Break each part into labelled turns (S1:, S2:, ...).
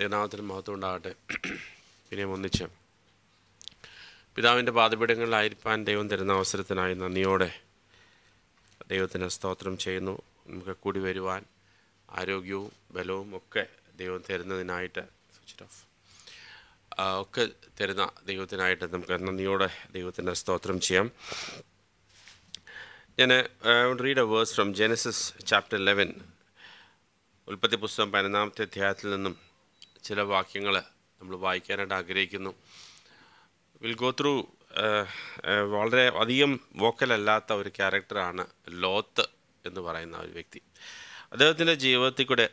S1: ദൈവനാമത്തിന് മഹത്വം ഉണ്ടാകട്ടെ പിന്നെ ഒന്നിച്ച് പിതാവിൻ്റെ പാതപീഠങ്ങളിലായിരിക്കാൻ ദൈവം തരുന്ന അവസരത്തിനായി നന്ദിയോടെ ദൈവത്തിന് സ്തോത്രം ചെയ്യുന്നു നമുക്ക് കൂടി വരുവാൻ ആരോഗ്യവും ബലവും ഒക്കെ ദൈവം തരുന്നതിനായിട്ട് സ്വിച്ച് ഓഫ് ഒക്കെ തരുന്ന ദൈവത്തിനായിട്ട് നമുക്ക് നന്ദിയോടെ ദൈവത്തിൻ്റെ സ്തോത്രം ചെയ്യാം ഞാൻ read a verse from Genesis chapter eleven ഉൽപ്പത്തി പുസ്തകം പതിനൊന്നാമത്തെ അധ്യായത്തിൽ നിന്നും ചില വാക്യങ്ങൾ നമ്മൾ വായിക്കാനായിട്ട് ആഗ്രഹിക്കുന്നു വിൽ ഗോ ത്രൂ വളരെ അധികം വോക്കലല്ലാത്ത ഒരു ക്യാരക്ടറാണ് ലോത്ത് എന്ന് പറയുന്ന ഒരു വ്യക്തി അദ്ദേഹത്തിൻ്റെ ജീവിതത്തിൽ കൂടെ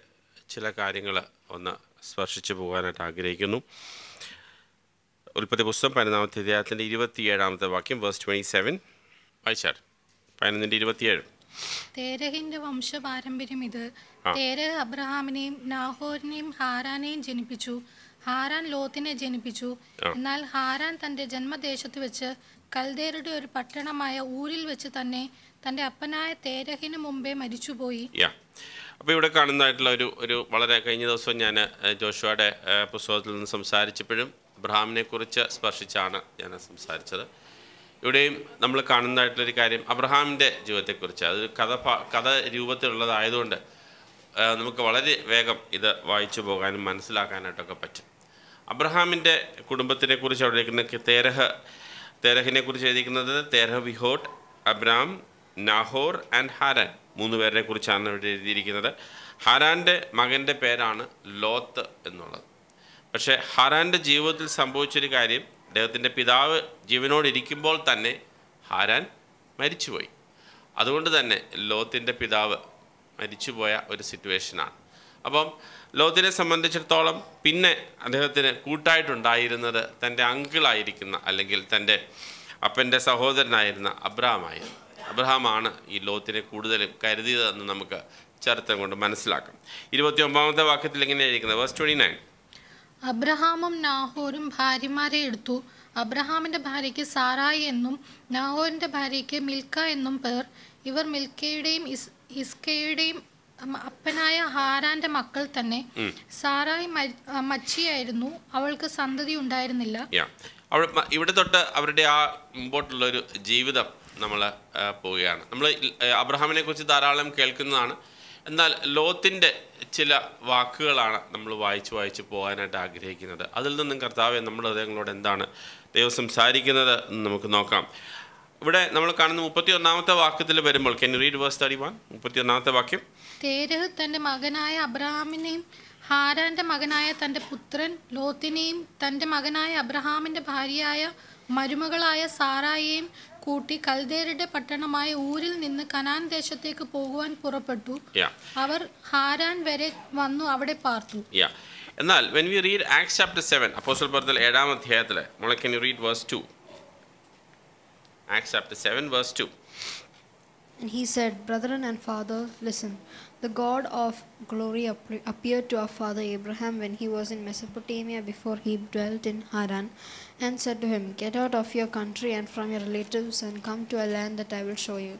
S1: ചില കാര്യങ്ങൾ ഒന്ന് സ്പർശിച്ചു പോകാനായിട്ട് ആഗ്രഹിക്കുന്നു ഉൽപ്പത്തി പുസ്തകം പതിനൊന്നാമത്തെ അധ്യായത്തിൻ്റെ ഇരുപത്തിയേഴാമത്തെ വാക്യം വേഴ്സ് ട്വൻറ്റി സെവൻ വായിച്ചാൽ പതിനൊന്നിൻ്റെ ഇരുപത്തിയേഴ്
S2: തേരഹിന്റെ വംശപാരമ്പര്യം ഇത് തേരഹ് അബ്രഹാമിനെയും നാഹോറിനെയും ഹാരാനെയും ജനിപ്പിച്ചു ഹാരാൻ ലോത്തിനെ ജനിപ്പിച്ചു എന്നാൽ ഹാരാൻ തന്റെ ജന്മദേശത്ത് വെച്ച് കൽദേരുടെ ഒരു പട്ടണമായ ഊരിൽ വെച്ച് തന്നെ തന്റെ അപ്പനായ തേരഹിന് മുമ്പേ മരിച്ചുപോയി
S1: അപ്പോൾ ഇവിടെ കാണുന്നതായിട്ടുള്ള ഒരു ഒരു വളരെ കഴിഞ്ഞ ദിവസം ഞാൻ ജോഷുവയുടെ പുസ്തകത്തിൽ നിന്ന് സംസാരിച്ചപ്പോഴും അബ്രഹാമിനെ കുറിച്ച് സ്പർശിച്ചാണ് ഞാൻ സംസാരിച്ചത് ഇവിടെയും നമ്മൾ കാണുന്നതായിട്ടുള്ളൊരു കാര്യം അബ്രഹാമിൻ്റെ ജീവിതത്തെക്കുറിച്ച് അത് കഥ കഥ രൂപത്തിലുള്ളതായതുകൊണ്ട് നമുക്ക് വളരെ വേഗം ഇത് വായിച്ചു പോകാനും മനസ്സിലാക്കാനായിട്ടൊക്കെ പറ്റും അബ്രഹാമിൻ്റെ കുറിച്ച് അവിടെ തേരഹ തേരഹിനെ കുറിച്ച് എഴുതിയിരിക്കുന്നത് തേരഹ് വിഹോട്ട് അബ്രാം നാഹോർ ആൻഡ് ഹാരൻ മൂന്ന് പേരെ കുറിച്ചാണ് ഇവിടെ എഴുതിയിരിക്കുന്നത് ഹാരാൻ്റെ മകൻ്റെ പേരാണ് ലോത്ത് എന്നുള്ളത് പക്ഷേ ഹാരാൻ്റെ ജീവിതത്തിൽ സംഭവിച്ചൊരു കാര്യം അദ്ദേഹത്തിൻ്റെ പിതാവ് ജീവനോടിരിക്കുമ്പോൾ തന്നെ ഹാരാൻ മരിച്ചുപോയി അതുകൊണ്ട് തന്നെ ലോത്തിൻ്റെ പിതാവ് മരിച്ചുപോയ ഒരു സിറ്റുവേഷനാണ് അപ്പം ലോത്തിനെ സംബന്ധിച്ചിടത്തോളം പിന്നെ അദ്ദേഹത്തിന് കൂട്ടായിട്ടുണ്ടായിരുന്നത് തൻ്റെ അങ്കിളായിരിക്കുന്ന അല്ലെങ്കിൽ തൻ്റെ അപ്പൻ്റെ സഹോദരനായിരുന്ന അബ്രഹാമായിരുന്നു അബ്രഹാമാണ് ഈ ലോത്തിനെ കൂടുതലും കരുതിയതെന്ന് നമുക്ക് ചരിത്രം കൊണ്ട് മനസ്സിലാക്കാം ഇരുപത്തി ഒമ്പതാമത്തെ വാക്യത്തിൽ ഇങ്ങനെ വേഴ്സ് ട്വൻറ്റി നയൻ
S2: അബ്രഹാമും നാഹോരും ഭാര്യമാരെ എടുത്തു അബ്രഹാമിൻ്റെ ഭാര്യയ്ക്ക് സാറായി എന്നും നാഹോറിൻ്റെ ഭാര്യയ്ക്ക് മിൽക്ക എന്നും പേർ ഇവർ മിൽക്കയുടെയും ഇസ്കയുടെയും അപ്പനായ ഹാരാന്റെ മക്കൾ തന്നെ സാറായി മച്ചിയായിരുന്നു അവൾക്ക് സന്തതി ഉണ്ടായിരുന്നില്ല
S1: ഇവിടെ തൊട്ട് അവരുടെ ആ മുമ്പോട്ടുള്ള ഒരു ജീവിതം നമ്മൾ പോവുകയാണ് നമ്മൾ അബ്രഹാമിനെ കുറിച്ച് ധാരാളം കേൾക്കുന്നതാണ് എന്നാൽ ലോത്തിൻ്റെ ചില വാക്കുകളാണ് നമ്മൾ വായിച്ച് വായിച്ച് പോകാനായിട്ട് ആഗ്രഹിക്കുന്നത് അതിൽ നിന്നും കർത്താവെ നമ്മൾ അദ്ദേഹങ്ങളോട് എന്താണ് ദൈവം സംസാരിക്കുന്നത് എന്ന് നമുക്ക് നോക്കാം ഇവിടെ നമ്മൾ കാണുന്ന മുപ്പത്തി ഒന്നാമത്തെ വാക്യത്തിൽ വരുമ്പോൾ can read verse thirty one മുപ്പത്തി ഒന്നാമത്തെ വാക്യം
S2: തേരഹ് തൻ്റെ മകനായ അബ്രഹാമിനെയും ഹാരാന്റെ മകനായ തൻ്റെ പുത്രൻ ലോത്തിനെയും തൻ്റെ മകനായ അബ്രഹാമിൻ്റെ ഭാര്യയായ മരുമകളായ സാറായെയും കൂട്ടി കൽദേരുടെ പട്ടണമായ ഊരിൽ നിന്ന് കനാൻ ദേശത്തേക്ക് പോകുവാൻ പുറപ്പെട്ടു അവർ ഹാരാൻ വരെ വന്നു അവിടെ പാർത്തു
S1: എന്നാൽ when we read Acts chapter seven apostle പ്രവർത്തന ഏഴാം അധ്യായത്തിൽ മോളെ can you read verse two Acts chapter seven verse two
S2: And he said, Brethren and father, listen. The God of glory appeared to our father Abraham when he was in Mesopotamia before he dwelt in Haran. and said to him, Get out of your country and from your relatives and come to a land that I will show you.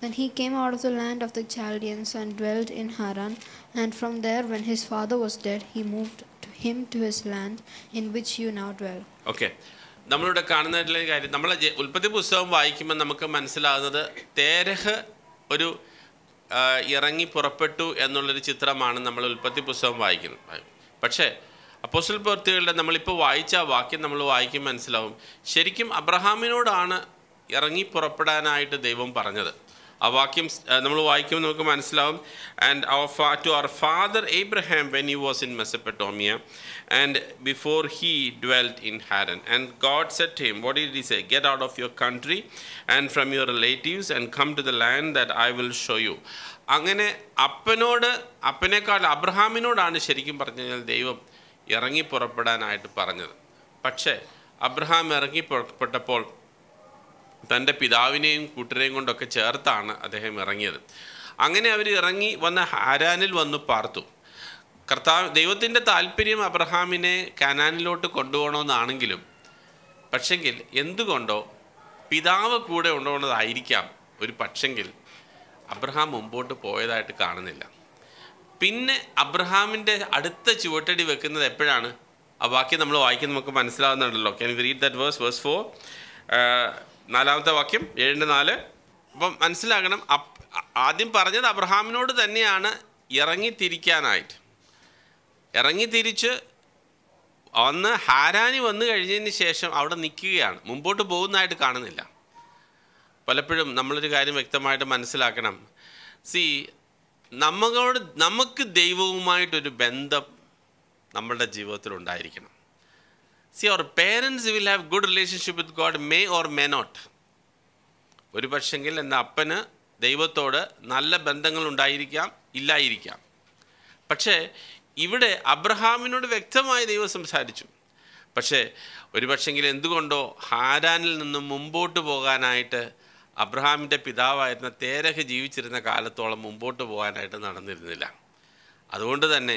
S2: Then he came out of the land of the Chaldeans and dwelt in Haran, and from there, when his father was dead, he moved to him to his land in which you now dwell.
S1: Okay. നമ്മളിവിടെ കാണുന്നതായിട്ടുള്ള കാര്യം നമ്മൾ ഉൽപ്പത്തി പുസ്തകം വായിക്കുമ്പോൾ നമുക്ക് മനസ്സിലാകുന്നത് തേരഹ് ഒരു ഇറങ്ങി പുറപ്പെട്ടു എന്നുള്ളൊരു ചിത്രമാണ് നമ്മൾ ഉൽപ്പത്തി പുസ്തകം വായിക്കുന്നത് പക്ഷേ അപ്പോസ്റ്റൽ പ്രവൃത്തികളുടെ നമ്മളിപ്പോൾ വായിച്ച ആ വാക്യം നമ്മൾ വായിക്കും മനസ്സിലാവും ശരിക്കും അബ്രഹാമിനോടാണ് ഇറങ്ങി പുറപ്പെടാനായിട്ട് ദൈവം പറഞ്ഞത് ആ വാക്യം നമ്മൾ വായിക്കുമ്പോൾ നമുക്ക് മനസ്സിലാവും and our fa to our father Abraham when you was in Mesopotamia and before he dwelt in Haran and God said him what it is a get out of your country and from your relatives and come to the land that I will show you അങ്ങനെ അപ്പനോട് അപ്പനേക്കാൾ അബ്രഹാമിനോടാണ് ശരിക്കും പറഞ്ഞു കഴിഞ്ഞാൽ ദൈവം ഇറങ്ങി പുറപ്പെടാനായിട്ട് പറഞ്ഞത് പക്ഷേ Abraham ഇറങ്ങി പുറപ്പെട്ടപ്പോൾ തൻ്റെ പിതാവിനെയും കൂട്ടരെയും കൊണ്ടൊക്കെ ചേർത്താണ് അദ്ദേഹം ഇറങ്ങിയത് അങ്ങനെ അവർ ഇറങ്ങി വന്ന ഹാരാനിൽ വന്നു പാർത്തു കർത്താവ് ദൈവത്തിൻ്റെ താല്പര്യം അബ്രഹാമിനെ കനാനിലോട്ട് കൊണ്ടുപോകണമെന്നാണെങ്കിലും പക്ഷെങ്കിൽ എന്തുകൊണ്ടോ പിതാവ് കൂടെ ഉണ്ടോണതായിരിക്കാം ഒരു പക്ഷെങ്കിൽ അബ്രഹാം മുമ്പോട്ട് പോയതായിട്ട് കാണുന്നില്ല പിന്നെ അബ്രഹാമിൻ്റെ അടുത്ത ചുവട്ടടി വെക്കുന്നത് എപ്പോഴാണ് ആ വാക്യം നമ്മൾ വായിക്കുന്ന നമുക്ക് മനസ്സിലാവുന്നുണ്ടല്ലോ can you read that verse verse four നാലാമത്തെ വാക്യം ഏഴിൻ്റെ നാല് അപ്പം മനസ്സിലാകണം ആദ്യം പറഞ്ഞത് അബ്രഹാമിനോട് തന്നെയാണ് ഇറങ്ങിത്തിരിക്കാനായിട്ട് ഇറങ്ങിത്തിരിച്ച് വന്ന് ഹാരാനി വന്നു കഴിഞ്ഞതിന് ശേഷം അവിടെ നിൽക്കുകയാണ് മുമ്പോട്ട് പോകുന്നതായിട്ട് കാണുന്നില്ല പലപ്പോഴും നമ്മളൊരു കാര്യം വ്യക്തമായിട്ട് മനസ്സിലാക്കണം സി നമ്മളോട് നമുക്ക് ദൈവവുമായിട്ടൊരു ബന്ധം നമ്മളുടെ ജീവിതത്തിൽ ഉണ്ടായിരിക്കണം see our parents will have good relationship with God may or may not ഒരു പക്ഷെങ്കിൽ എൻ്റെ അപ്പന് ദൈവത്തോട് നല്ല ബന്ധങ്ങൾ ഉണ്ടായിരിക്കാം ഇല്ലായിരിക്കാം പക്ഷേ ഇവിടെ അബ്രഹാമിനോട് വ്യക്തമായി ദൈവം സംസാരിച്ചു പക്ഷേ ഒരു പക്ഷെങ്കിൽ എന്തുകൊണ്ടോ ഹാരാനിൽ നിന്നും മുമ്പോട്ട് പോകാനായിട്ട് അബ്രഹാമിൻ്റെ പിതാവായിരുന്ന തേരഹ് ജീവിച്ചിരുന്ന കാലത്തോളം മുമ്പോട്ട് പോകാനായിട്ട് നടന്നിരുന്നില്ല അതുകൊണ്ട് തന്നെ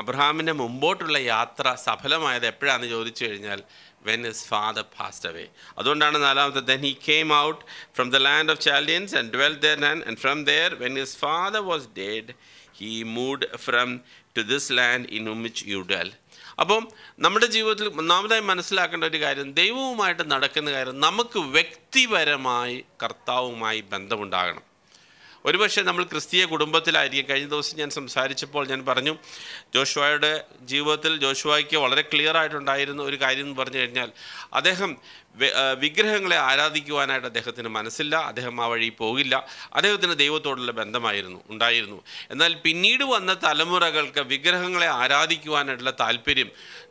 S1: അബ്രഹാമിൻ്റെ മുമ്പോട്ടുള്ള യാത്ര സഫലമായത് എപ്പോഴാണെന്ന് ചോദിച്ചു കഴിഞ്ഞാൽ when his father passed away അതുകൊണ്ടാണ് നാലാമത്തെ then he came out from the land of Chaldeans and dwell there and from there when his father was dead he moved from to this land in which you dwell അപ്പം നമ്മുടെ ജീവിതത്തിൽ ഒന്നാമതായി മനസ്സിലാക്കേണ്ട ഒരു കാര്യം ദൈവവുമായിട്ട് നടക്കുന്ന കാര്യം നമുക്ക് വ്യക്തിപരമായി കർത്താവുമായി ബന്ധമുണ്ടാകണം ഒരുപക്ഷെ നമ്മൾ ക്രിസ്തീയ കുടുംബത്തിലായിരിക്കും കഴിഞ്ഞ ദിവസം ഞാൻ സംസാരിച്ചപ്പോൾ ഞാൻ പറഞ്ഞു ജോഷുവായുടെ ജീവിതത്തിൽ ജോഷുവായ്ക്ക് വളരെ ക്ലിയർ ആയിട്ടുണ്ടായിരുന്ന ഒരു കാര്യം എന്ന് പറഞ്ഞു കഴിഞ്ഞാൽ അദ്ദേഹം വിഗ്രഹങ്ങളെ ആരാധിക്കുവാനായിട്ട് അദ്ദേഹത്തിന് മനസ്സില്ല അദ്ദേഹം ആ വഴി പോകില്ല അദ്ദേഹത്തിന് ദൈവത്തോടുള്ള ബന്ധമായിരുന്നു ഉണ്ടായിരുന്നു എന്നാൽ പിന്നീട് വന്ന തലമുറകൾക്ക് വിഗ്രഹങ്ങളെ ആരാധിക്കുവാനായിട്ടുള്ള താല്പര്യം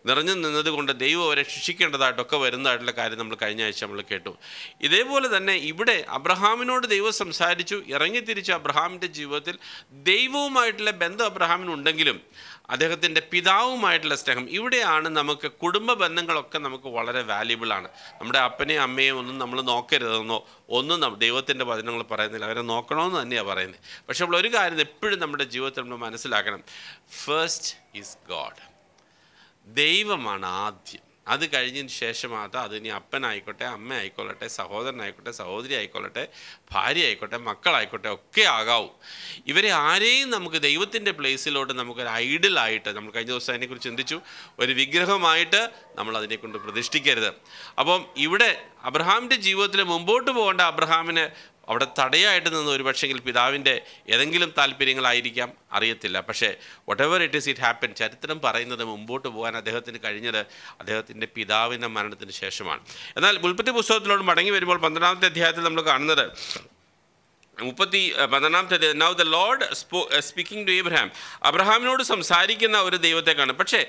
S1: നിറഞ്ഞു നിന്നതുകൊണ്ട് ദൈവം അവരെ ശിക്ഷിക്കേണ്ടതായിട്ടൊക്കെ വരുന്നതായിട്ടുള്ള കാര്യം നമ്മൾ കഴിഞ്ഞ ആഴ്ച നമ്മൾ കേട്ടു ഇതേപോലെ തന്നെ ഇവിടെ അബ്രഹാമിനോട് ദൈവം സംസാരിച്ചു ഇറങ്ങിത്തിരിച്ച അബ്രഹാമിൻ്റെ ജീവിതത്തിൽ ദൈവവുമായിട്ടുള്ള ബന്ധം അബ്രഹാമിനുണ്ടെങ്കിലും അദ്ദേഹത്തിൻ്റെ പിതാവുമായിട്ടുള്ള സ്നേഹം ഇവിടെയാണ് നമുക്ക് കുടുംബ ബന്ധങ്ങളൊക്കെ നമുക്ക് വളരെ വാല്യുബിളാണ് നമ്മുടെ അപ്പനെയും അമ്മയെയും ഒന്നും നമ്മൾ നോക്കരുതെന്നോ ഒന്നും ദൈവത്തിൻ്റെ വചനങ്ങൾ പറയുന്നില്ല അവരെ നോക്കണമെന്ന് തന്നെയാണ് പറയുന്നത് പക്ഷെ നമ്മൾ ഒരു കാര്യം എപ്പോഴും നമ്മുടെ ജീവിതത്തിൽ നമ്മൾ മനസ്സിലാക്കണം ഫസ്റ്റ് ഈസ് ഗോഡ് ദൈവമാണ് ആദ്യം അത് കഴിഞ്ഞതിന് ശേഷം മാത്രം അതിനി അപ്പനായിക്കോട്ടെ അമ്മ ആയിക്കൊള്ളട്ടെ സഹോദരനായിക്കോട്ടെ സഹോദരി ആയിക്കൊള്ളട്ടെ ഭാര്യ ആയിക്കോട്ടെ മക്കളായിക്കോട്ടെ ഒക്കെ ആകാവും ഇവരെ ആരെയും നമുക്ക് ദൈവത്തിൻ്റെ പ്ലേസിലോട്ട് നമുക്കൊരു ഐഡലായിട്ട് നമ്മൾ കഴിഞ്ഞ ദിവസം അതിനെക്കുറിച്ച് ചിന്തിച്ചു ഒരു വിഗ്രഹമായിട്ട് നമ്മൾ അതിനെക്കൊണ്ട് പ്രതിഷ്ഠിക്കരുത് അപ്പം ഇവിടെ അബ്രഹാമിൻ്റെ ജീവിതത്തിൽ മുമ്പോട്ട് പോകേണ്ട അബ്രഹാമിന് അവിടെ തടയായിട്ട് നിന്ന് ഒരു പക്ഷേങ്കിൽ പിതാവിൻ്റെ ഏതെങ്കിലും താല്പര്യങ്ങളായിരിക്കാം അറിയത്തില്ല പക്ഷേ ever it is it happen ചരിത്രം പറയുന്നത് മുമ്പോട്ട് പോകാൻ അദ്ദേഹത്തിന് കഴിഞ്ഞത് അദ്ദേഹത്തിൻ്റെ പിതാവിൻ്റെ മരണത്തിന് ശേഷമാണ് എന്നാൽ ഉൽപ്പത്തി പുസ്തകത്തിലോട് മടങ്ങി വരുമ്പോൾ പന്ത്രണ്ടാമത്തെ അധ്യായത്തിൽ നമ്മൾ കാണുന്നത് മുപ്പത്തി പന്ത്രണ്ടാമത്തെ now the Lord spo speaking to Abraham അബ്രഹാമിനോട് സംസാരിക്കുന്ന ഒരു ദൈവത്തെ കാണും പക്ഷേ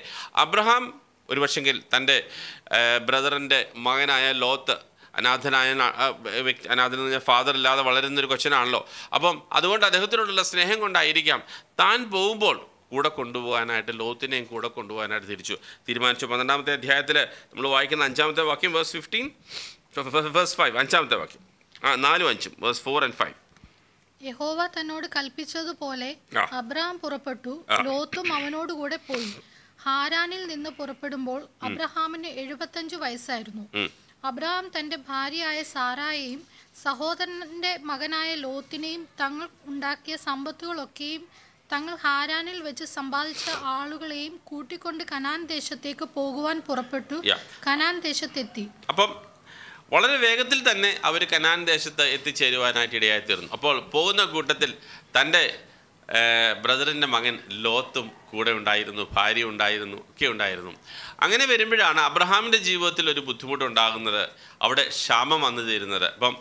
S1: അബ്രഹാം ഒരു പക്ഷെങ്കിൽ തൻ്റെ ബ്രദറിൻ്റെ മകനായ ലോത്ത് അനാഥനായ വ്യക്തി അനാഥൻ എന്ന് പറഞ്ഞാൽ ഫാദർ ഇല്ലാതെ വളരുന്നൊരു കൊച്ചനാണല്ലോ അപ്പം അതുകൊണ്ട് അദ്ദേഹത്തിനോടുള്ള സ്നേഹം കൊണ്ടായിരിക്കാം താൻ പോകുമ്പോൾ കൂടെ കൊണ്ടുപോകാനായിട്ട് ലോത്തിനെയും കൂടെ കൊണ്ടുപോകാനായിട്ട് തിരിച്ചു തീരുമാനിച്ചു പന്ത്രണ്ടാമത്തെ അധ്യായത്തിൽ നമ്മൾ വായിക്കുന്ന അഞ്ചാമത്തെ വാക്യം വേഴ്സ് ഫിഫ്റ്റീൻ വേഴ്സ് ഫൈവ് അഞ്ചാമത്തെ വാക്യം ആ നാലും അഞ്ചും വേഴ്സ് ഫോർ ആൻഡ് ഫൈവ്
S2: യഹോവ തന്നോട് കൽപ്പിച്ചതുപോലെ അബ്രഹാം പുറപ്പെട്ടു ലോത്തും അവനോടുകൂടെ പോയി ഹാരാനിൽ നിന്ന് പുറപ്പെടുമ്പോൾ അബ്രഹാമിന് എഴുപത്തഞ്ചു വയസ്സായിരുന്നു അബ്രഹാം തൻ്റെ ഭാര്യയായ സാറായെയും സഹോദരൻ്റെ മകനായ ലോത്തിനെയും തങ്ങൾ ഉണ്ടാക്കിയ സമ്പത്തുകളൊക്കെയും തങ്ങൾ ഹാരാനിൽ വെച്ച് സമ്പാദിച്ച ആളുകളെയും കൂട്ടിക്കൊണ്ട് കനാൻ ദേശത്തേക്ക് പോകുവാൻ പുറപ്പെട്ടു കനാൻ ദേശത്തെത്തി
S1: അപ്പം വളരെ വേഗത്തിൽ തന്നെ അവർ കനാൻ ദേശത്ത് എത്തിച്ചേരുവാനായിട്ട് ഇടയായി തീർന്നു അപ്പോൾ പോകുന്ന കൂട്ടത്തിൽ തൻ്റെ ബ്രദറിൻ്റെ മകൻ ലോത്തും കൂടെ ഉണ്ടായിരുന്നു ഭാര്യ ഉണ്ടായിരുന്നു ഒക്കെ ഉണ്ടായിരുന്നു അങ്ങനെ വരുമ്പോഴാണ് അബ്രഹാമിൻ്റെ ജീവിതത്തിൽ ഒരു ബുദ്ധിമുട്ടുണ്ടാകുന്നത് അവിടെ ക്ഷാമം വന്നു തീരുന്നത് അപ്പം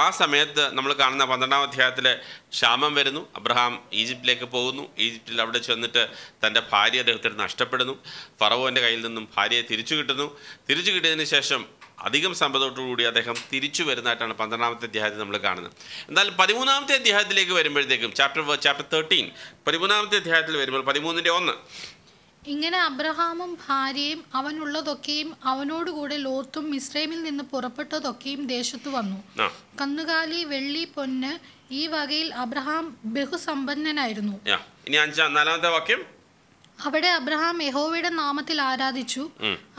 S1: ആ സമയത്ത് നമ്മൾ കാണുന്ന പന്ത്രണ്ടാം അധ്യായത്തിൽ ക്ഷാമം വരുന്നു അബ്രഹാം ഈജിപ്തിലേക്ക് പോകുന്നു ഈജിപ്തിൽ അവിടെ ചെന്നിട്ട് തൻ്റെ ഭാര്യ അദ്ദേഹത്തിന് നഷ്ടപ്പെടുന്നു ഫറവോൻ്റെ കയ്യിൽ നിന്നും ഭാര്യയെ തിരിച്ചു കിട്ടുന്നു തിരിച്ചു കിട്ടിയതിന് ശേഷം അധികം സമ്പത്തോടുകൂടി അദ്ദേഹം തിരിച്ചു വരുന്നതായിട്ടാണ് പന്ത്രണ്ടാമത്തെ അധ്യായത്തിൽ നമ്മൾ കാണുന്നത് എന്നാൽ പതിമൂന്നാമത്തെ അധ്യായത്തിലേക്ക് വരുമ്പോഴത്തേക്കും ചാപ്റ്റർ ചാപ്റ്റർ തേർട്ടീൻ പതിമൂന്നാമത്തെ അധ്യായത്തിൽ വരുമ്പോൾ പതിമൂന്നിൻ്റെ ഒന്ന്
S2: ഇങ്ങനെ അബ്രഹാമും ഭാര്യയും അവനുള്ളതൊക്കെയും അവനോടുകൂടെ ലോത്തും മിസ്രൈമിൽ നിന്ന് പുറപ്പെട്ടതൊക്കെയും ദേശത്തു വന്നു കന്നുകാലി വെള്ളി പൊന്ന് ഈ വകയിൽ അബ്രഹാം ബഹുസമ്പന്നനായിരുന്നു
S1: ഇനി അഞ്ചാം നാലാമത്തെ വാക്യം
S2: അവിടെ അബ്രഹാം യഹോവയുടെ നാമത്തിൽ ആരാധിച്ചു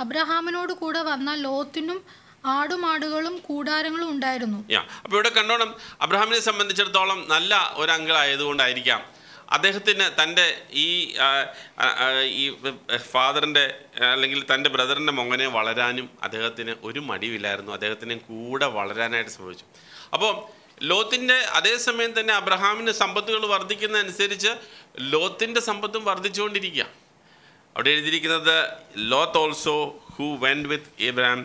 S2: അബ്രഹാമിനോട് കൂടെ വന്ന ലോത്തിനും ആടുമാടുകളും കൂടാരങ്ങളും ഉണ്ടായിരുന്നു
S1: അപ്പൊ ഇവിടെ കണ്ടോണം അബ്രഹാമിനെ സംബന്ധിച്ചിടത്തോളം നല്ല ഒരു അങ്കിൾ ആയതുകൊണ്ടായിരിക്കാം അദ്ദേഹത്തിന് തൻ്റെ ഈ ഈ ഫാദറിൻ്റെ അല്ലെങ്കിൽ തൻ്റെ ബ്രദറിൻ്റെ മകനെ വളരാനും അദ്ദേഹത്തിന് ഒരു മടിവില്ലായിരുന്നു അദ്ദേഹത്തിന് കൂടെ വളരാനായിട്ട് സംഭവിച്ചു അപ്പോൾ ലോത്തിൻ്റെ അതേസമയം തന്നെ അബ്രഹാമിൻ്റെ സമ്പത്തുകൾ വർദ്ധിക്കുന്നതനുസരിച്ച് ലോത്തിൻ്റെ സമ്പത്തും വർദ്ധിച്ചുകൊണ്ടിരിക്കുക അവിടെ എഴുതിയിരിക്കുന്നത് Lot also who went with Abram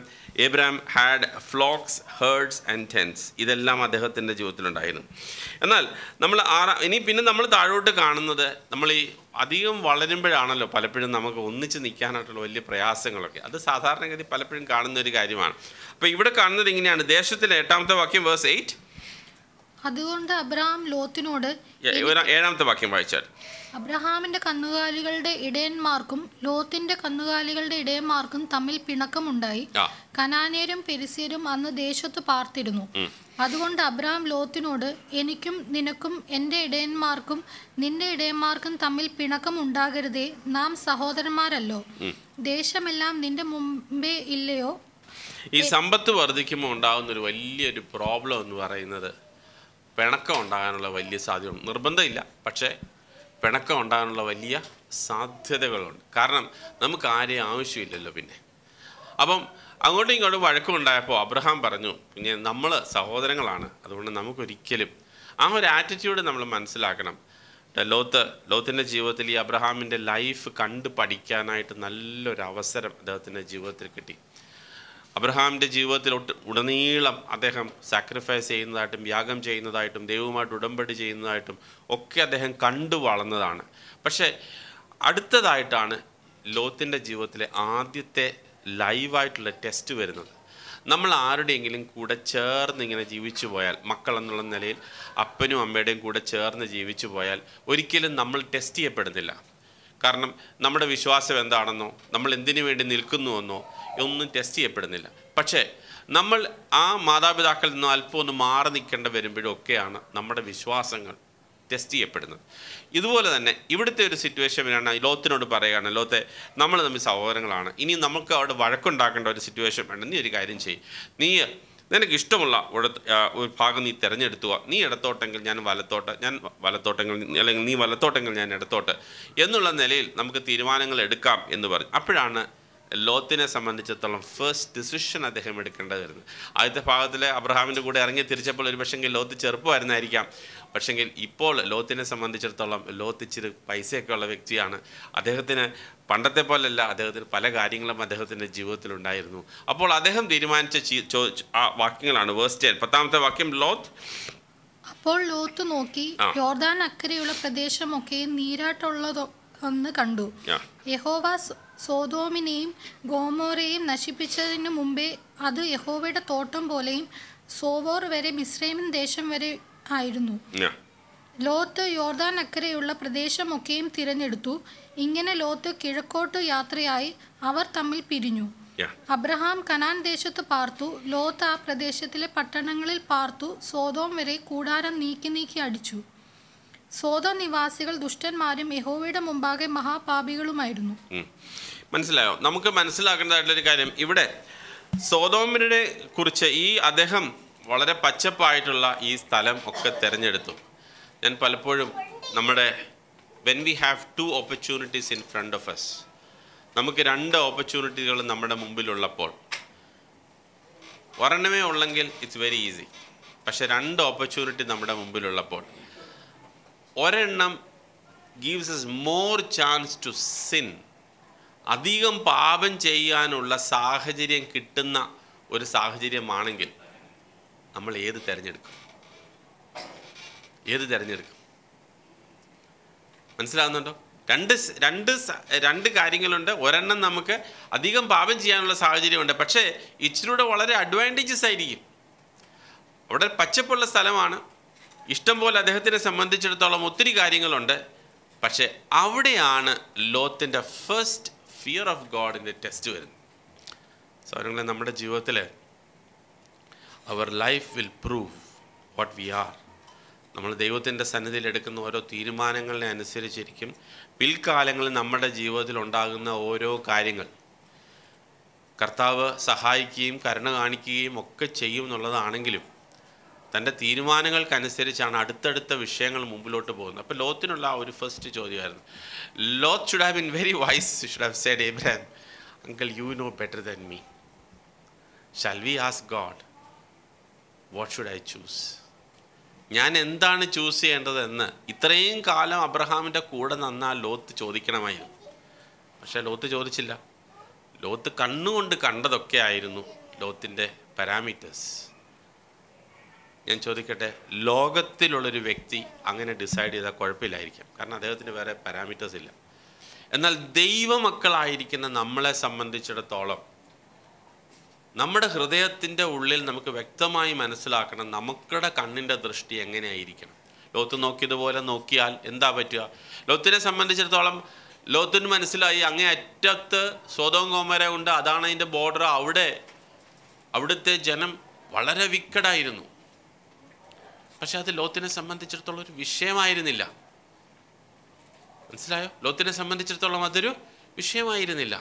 S1: Abram had flocks herds and tents ഇതെല്ലാം അദ്ദേഹത്തിൻ്റെ ജീവിതത്തിലുണ്ടായിരുന്നു എന്നാൽ നമ്മൾ ആറാം ഇനി പിന്നെ നമ്മൾ താഴോട്ട് കാണുന്നത് നമ്മൾ ഈ അധികം വളരുമ്പോഴാണല്ലോ പലപ്പോഴും നമുക്ക് ഒന്നിച്ച് നിൽക്കാനായിട്ടുള്ള വലിയ പ്രയാസങ്ങളൊക്കെ അത് സാധാരണഗതി പലപ്പോഴും കാണുന്ന ഒരു കാര്യമാണ് അപ്പോൾ ഇവിടെ കാണുന്നത് ഇങ്ങനെയാണ് ദേശത്തിലെ എട്ടാമത്തെ വാക്യം വേഴ്സ് എയ്റ്റ്
S2: അതുകൊണ്ട് അബ്രഹാം ലോത്തിനോട്
S1: ഏഴാമത്തെ വാക്യം വായിച്ചാൽ
S2: അബ്രഹാമിന്റെ കന്നുകാലികളുടെ ഇടയന്മാർക്കും ലോത്തിന്റെ കന്നുകാലികളുടെ ഇടയന്മാർക്കും തമ്മിൽ പിണക്കമുണ്ടായി കനാനേരും പെരിസേരും അന്ന് ദേശത്ത് പാർത്തിരുന്നു അതുകൊണ്ട് അബ്രഹാം ലോത്തിനോട് എനിക്കും നിനക്കും എൻ്റെ ഇടയന്മാർക്കും നിന്റെ ഇടയന്മാർക്കും തമ്മിൽ പിണക്കം ഉണ്ടാകരുതേ നാം സഹോദരന്മാരല്ലോ ദേശമെല്ലാം നിന്റെ മുമ്പേ ഇല്ലയോ
S1: ഈ സമ്പത്ത് വർദ്ധിക്കുമ്പോൾ ഉണ്ടാകുന്ന ഒരു വലിയൊരു പ്രോബ്ലം എന്ന് പറയുന്നത് പിണക്കം ഉണ്ടാകാനുള്ള വലിയ സാധ്യത നിർബന്ധമില്ല പക്ഷേ പിണക്കം ഉണ്ടാകാനുള്ള വലിയ സാധ്യതകളുണ്ട് കാരണം നമുക്ക് ആരെയും ആവശ്യമില്ലല്ലോ പിന്നെ അപ്പം അങ്ങോട്ടും ഇങ്ങോട്ടും വഴക്കമുണ്ടായപ്പോൾ അബ്രഹാം പറഞ്ഞു പിന്നെ നമ്മൾ സഹോദരങ്ങളാണ് അതുകൊണ്ട് നമുക്കൊരിക്കലും ആ ഒരു ആറ്റിറ്റ്യൂഡ് നമ്മൾ മനസ്സിലാക്കണം ലോത്ത് ലോത്തിൻ്റെ ജീവിതത്തിൽ ഈ അബ്രഹാമിൻ്റെ ലൈഫ് കണ്ടു പഠിക്കാനായിട്ട് നല്ലൊരു അവസരം അദ്ദേഹത്തിൻ്റെ ജീവിതത്തിൽ കിട്ടി അബ്രഹാമിൻ്റെ ജീവിതത്തിൽ ഉടനീളം അദ്ദേഹം സാക്രിഫൈസ് ചെയ്യുന്നതായിട്ടും യാഗം ചെയ്യുന്നതായിട്ടും ദൈവവുമായിട്ട് ഉടമ്പടി ചെയ്യുന്നതായിട്ടും ഒക്കെ അദ്ദേഹം കണ്ടു വളർന്നതാണ് പക്ഷേ അടുത്തതായിട്ടാണ് ലോത്തിൻ്റെ ജീവിതത്തിലെ ആദ്യത്തെ ലൈവായിട്ടുള്ള ടെസ്റ്റ് വരുന്നത് നമ്മൾ ആരുടെയെങ്കിലും കൂടെ ചേർന്ന് ഇങ്ങനെ ജീവിച്ചു പോയാൽ മക്കൾ എന്നുള്ള നിലയിൽ അപ്പനും അമ്മയുടെയും കൂടെ ചേർന്ന് ജീവിച്ചു പോയാൽ ഒരിക്കലും നമ്മൾ ടെസ്റ്റ് ചെയ്യപ്പെടുന്നില്ല കാരണം നമ്മുടെ വിശ്വാസം എന്താണെന്നോ നമ്മൾ എന്തിനു വേണ്ടി നിൽക്കുന്നുവെന്നോ ഒന്നും ടെസ്റ്റ് ചെയ്യപ്പെടുന്നില്ല പക്ഷേ നമ്മൾ ആ മാതാപിതാക്കളിൽ നിന്ന് അല്പം ഒന്ന് മാറി നിൽക്കേണ്ട വരുമ്പോഴൊക്കെയാണ് നമ്മുടെ വിശ്വാസങ്ങൾ ടെസ്റ്റ് ചെയ്യപ്പെടുന്നത് ഇതുപോലെ തന്നെ ഇവിടുത്തെ ഒരു സിറ്റുവേഷൻ സിറ്റുവേഷനാണ് ലോകത്തിനോട് പറയുകയാണ് ലോകത്തെ നമ്മൾ തമ്മിൽ സഹോദരങ്ങളാണ് ഇനി നമുക്ക് അവിടെ വഴക്കുണ്ടാക്കേണ്ട ഒരു സിറ്റുവേഷൻ വേണം നീ ഒരു കാര്യം ചെയ്യും നീ നിനക്ക് ഇഷ്ടമുള്ള ഒരു ഭാഗം നീ തിരഞ്ഞെടുത്തുക നീ ഇടത്തോട്ടെങ്കിൽ ഞാൻ വലത്തോട്ട് ഞാൻ വലത്തോട്ടെങ്കിൽ അല്ലെങ്കിൽ നീ വലത്തോട്ടെങ്കിൽ ഞാൻ ഇടത്തോട്ട് എന്നുള്ള നിലയിൽ നമുക്ക് തീരുമാനങ്ങൾ എടുക്കാം എന്ന് പറഞ്ഞു അപ്പോഴാണ് ലോത്തിനെ സംബന്ധിച്ചിടത്തോളം ഫസ്റ്റ് ഡിസിഷൻ അദ്ദേഹം എടുക്കേണ്ടതായിരുന്നു ആദ്യത്തെ ഭാഗത്തിൽ അബ്രഹാമിൻ്റെ കൂടെ ഇറങ്ങി തിരിച്ചപ്പോൾ ഒരു പക്ഷെങ്കിൽ ലോത്ത് ചെറുപ്പമായിരുന്നായിരിക്കാം പക്ഷെങ്കിൽ ഇപ്പോൾ ലോത്തിനെ സംബന്ധിച്ചിടത്തോളം ലോത്ത് ഇച്ചിരി പൈസയൊക്കെ ഉള്ള വ്യക്തിയാണ് അദ്ദേഹത്തിന് പണ്ടത്തെ പോലെയല്ല അദ്ദേഹത്തിന് പല കാര്യങ്ങളും അദ്ദേഹത്തിൻ്റെ ജീവിതത്തിലുണ്ടായിരുന്നു അപ്പോൾ അദ്ദേഹം തീരുമാനിച്ച ആ വാക്യങ്ങളാണ് വേസ്റ്റ് പത്താമത്തെ വാക്യം ലോത്ത്
S2: അപ്പോൾ ലോത്ത് നോക്കി യോർദാൻ അക്കരെയുള്ള പ്രദേശമൊക്കെ നീരാട്ടുള്ളതൊന്ന് കണ്ടു യഹോവാസ് സോതോമിനെയും ഗോമോരയും നശിപ്പിച്ചതിനു മുമ്പേ അത് യഹോവയുടെ തോട്ടം പോലെയും സോവോർ വരെ മിസ്രൈമിൻ ദേശം വരെ ആയിരുന്നു ലോത്ത് യോർദാൻ അക്കരെയുള്ള പ്രദേശമൊക്കെയും തിരഞ്ഞെടുത്തു ഇങ്ങനെ ലോത്ത് കിഴക്കോട്ട് യാത്രയായി അവർ തമ്മിൽ പിരിഞ്ഞു അബ്രഹാം കനാൻ ദേശത്ത് പാർത്തു ലോത്ത് ആ പ്രദേശത്തിലെ പട്ടണങ്ങളിൽ പാർത്തു സോതോം വരെ കൂടാരം നീക്കി നീക്കി അടിച്ചു സോതം നിവാസികൾ ദുഷ്ടന്മാരും യഹോവയുടെ മുമ്പാകെ മഹാപാപികളുമായിരുന്നു
S1: മനസ്സിലായോ നമുക്ക് മനസ്സിലാക്കേണ്ടതായിട്ടുള്ള ഒരു കാര്യം ഇവിടെ സോതോമിനെ കുറിച്ച് ഈ അദ്ദേഹം വളരെ പച്ചപ്പായിട്ടുള്ള ഈ സ്ഥലം ഒക്കെ തിരഞ്ഞെടുത്തു ഞാൻ പലപ്പോഴും നമ്മുടെ when we have two opportunities in front of us നമുക്ക് രണ്ട് ഓപ്പർച്യൂണിറ്റികൾ നമ്മുടെ മുമ്പിലുള്ളപ്പോൾ ഒരെണ്ണമേ ഉള്ളെങ്കിൽ ഇറ്റ്സ് വെരി ഈസി പക്ഷെ രണ്ട് ഓപ്പർച്യൂണിറ്റി നമ്മുടെ മുമ്പിലുള്ളപ്പോൾ ഒരെണ്ണം gives us more chance to sin അധികം പാപം ചെയ്യാനുള്ള സാഹചര്യം കിട്ടുന്ന ഒരു സാഹചര്യമാണെങ്കിൽ നമ്മൾ ഏത് തിരഞ്ഞെടുക്കും ഏത് തിരഞ്ഞെടുക്കും മനസ്സിലാകുന്നുണ്ടോ രണ്ട് രണ്ട് രണ്ട് കാര്യങ്ങളുണ്ട് ഒരെണ്ണം നമുക്ക് അധികം പാപം ചെയ്യാനുള്ള സാഹചര്യമുണ്ട് പക്ഷേ ഇച്ചിലൂടെ വളരെ അഡ്വാൻറ്റേജസ് ആയിരിക്കും അവിടെ പച്ചപ്പുള്ള സ്ഥലമാണ് ഇഷ്ടം പോലെ അദ്ദേഹത്തിനെ സംബന്ധിച്ചിടത്തോളം ഒത്തിരി കാര്യങ്ങളുണ്ട് പക്ഷേ അവിടെയാണ് ലോത്തിൻ്റെ ഫസ്റ്റ് ഫിയർ ഓഫ് ഗോഡിൻ്റെ ടെസ്റ്റ് വരുന്നത് സൗരങ്ങളെ നമ്മുടെ ജീവിതത്തിൽ our life will prove what we are നമ്മൾ ദൈവത്തിൻ്റെ സന്നിധിയിൽ എടുക്കുന്ന ഓരോ തീരുമാനങ്ങളെ അനുസരിച്ചിരിക്കും പിൽക്കാലങ്ങളിൽ നമ്മുടെ ജീവിതത്തിൽ ഉണ്ടാകുന്ന ഓരോ കാര്യങ്ങൾ കർത്താവ് സഹായിക്കുകയും കരുണ കാണിക്കുകയും ഒക്കെ ചെയ്യും എന്നുള്ളതാണെങ്കിലും തൻ്റെ തീരുമാനങ്ങൾക്കനുസരിച്ചാണ് അടുത്തടുത്ത വിഷയങ്ങൾ മുമ്പിലോട്ട് പോകുന്നത് അപ്പോൾ ലോത്തിനുള്ള ആ ഒരു ഫസ്റ്റ് ചോദ്യമായിരുന്നു Lot should have been very wise should have said Abraham uncle you know better than me shall we ask God what should I choose ഞാൻ എന്താണ് ചൂസ് ചെയ്യേണ്ടതെന്ന് ഇത്രയും കാലം അബ്രഹാമിൻ്റെ കൂടെ നന്നാൽ ലോത്ത് ചോദിക്കണമായിരുന്നു പക്ഷേ ലോത്ത് ചോദിച്ചില്ല ലോത്ത് കണ്ണുകൊണ്ട് കണ്ടതൊക്കെ ആയിരുന്നു ലോത്തിൻ്റെ പാരാമീറ്റേഴ്സ് ഞാൻ ചോദിക്കട്ടെ ലോകത്തിലുള്ളൊരു വ്യക്തി അങ്ങനെ ഡിസൈഡ് ചെയ്താൽ കുഴപ്പമില്ലായിരിക്കാം കാരണം അദ്ദേഹത്തിന് വേറെ പാരാമീറ്റേഴ്സ് ഇല്ല എന്നാൽ ദൈവമക്കളായിരിക്കുന്ന നമ്മളെ സംബന്ധിച്ചിടത്തോളം നമ്മുടെ ഹൃദയത്തിൻ്റെ ഉള്ളിൽ നമുക്ക് വ്യക്തമായി മനസ്സിലാക്കണം നമുക്കുടെ കണ്ണിൻ്റെ ദൃഷ്ടി എങ്ങനെയായിരിക്കണം ലോത്ത് നോക്കിയതുപോലെ നോക്കിയാൽ എന്താ പറ്റുക ലോത്തിനെ സംബന്ധിച്ചിടത്തോളം ലോത്തിന് മനസ്സിലായി അങ്ങേ അറ്റത്ത് സ്വതവും കോമര ഉണ്ട് അതാണ് അതിൻ്റെ ബോർഡർ അവിടെ അവിടുത്തെ ജനം വളരെ വിക്കഡായിരുന്നു പക്ഷെ അത് ലോത്തിനെ സംബന്ധിച്ചിടത്തോളം ഒരു വിഷയമായിരുന്നില്ല മനസ്സിലായോ ലോത്തിനെ സംബന്ധിച്ചിടത്തോളം അതൊരു വിഷയമായിരുന്നില്ല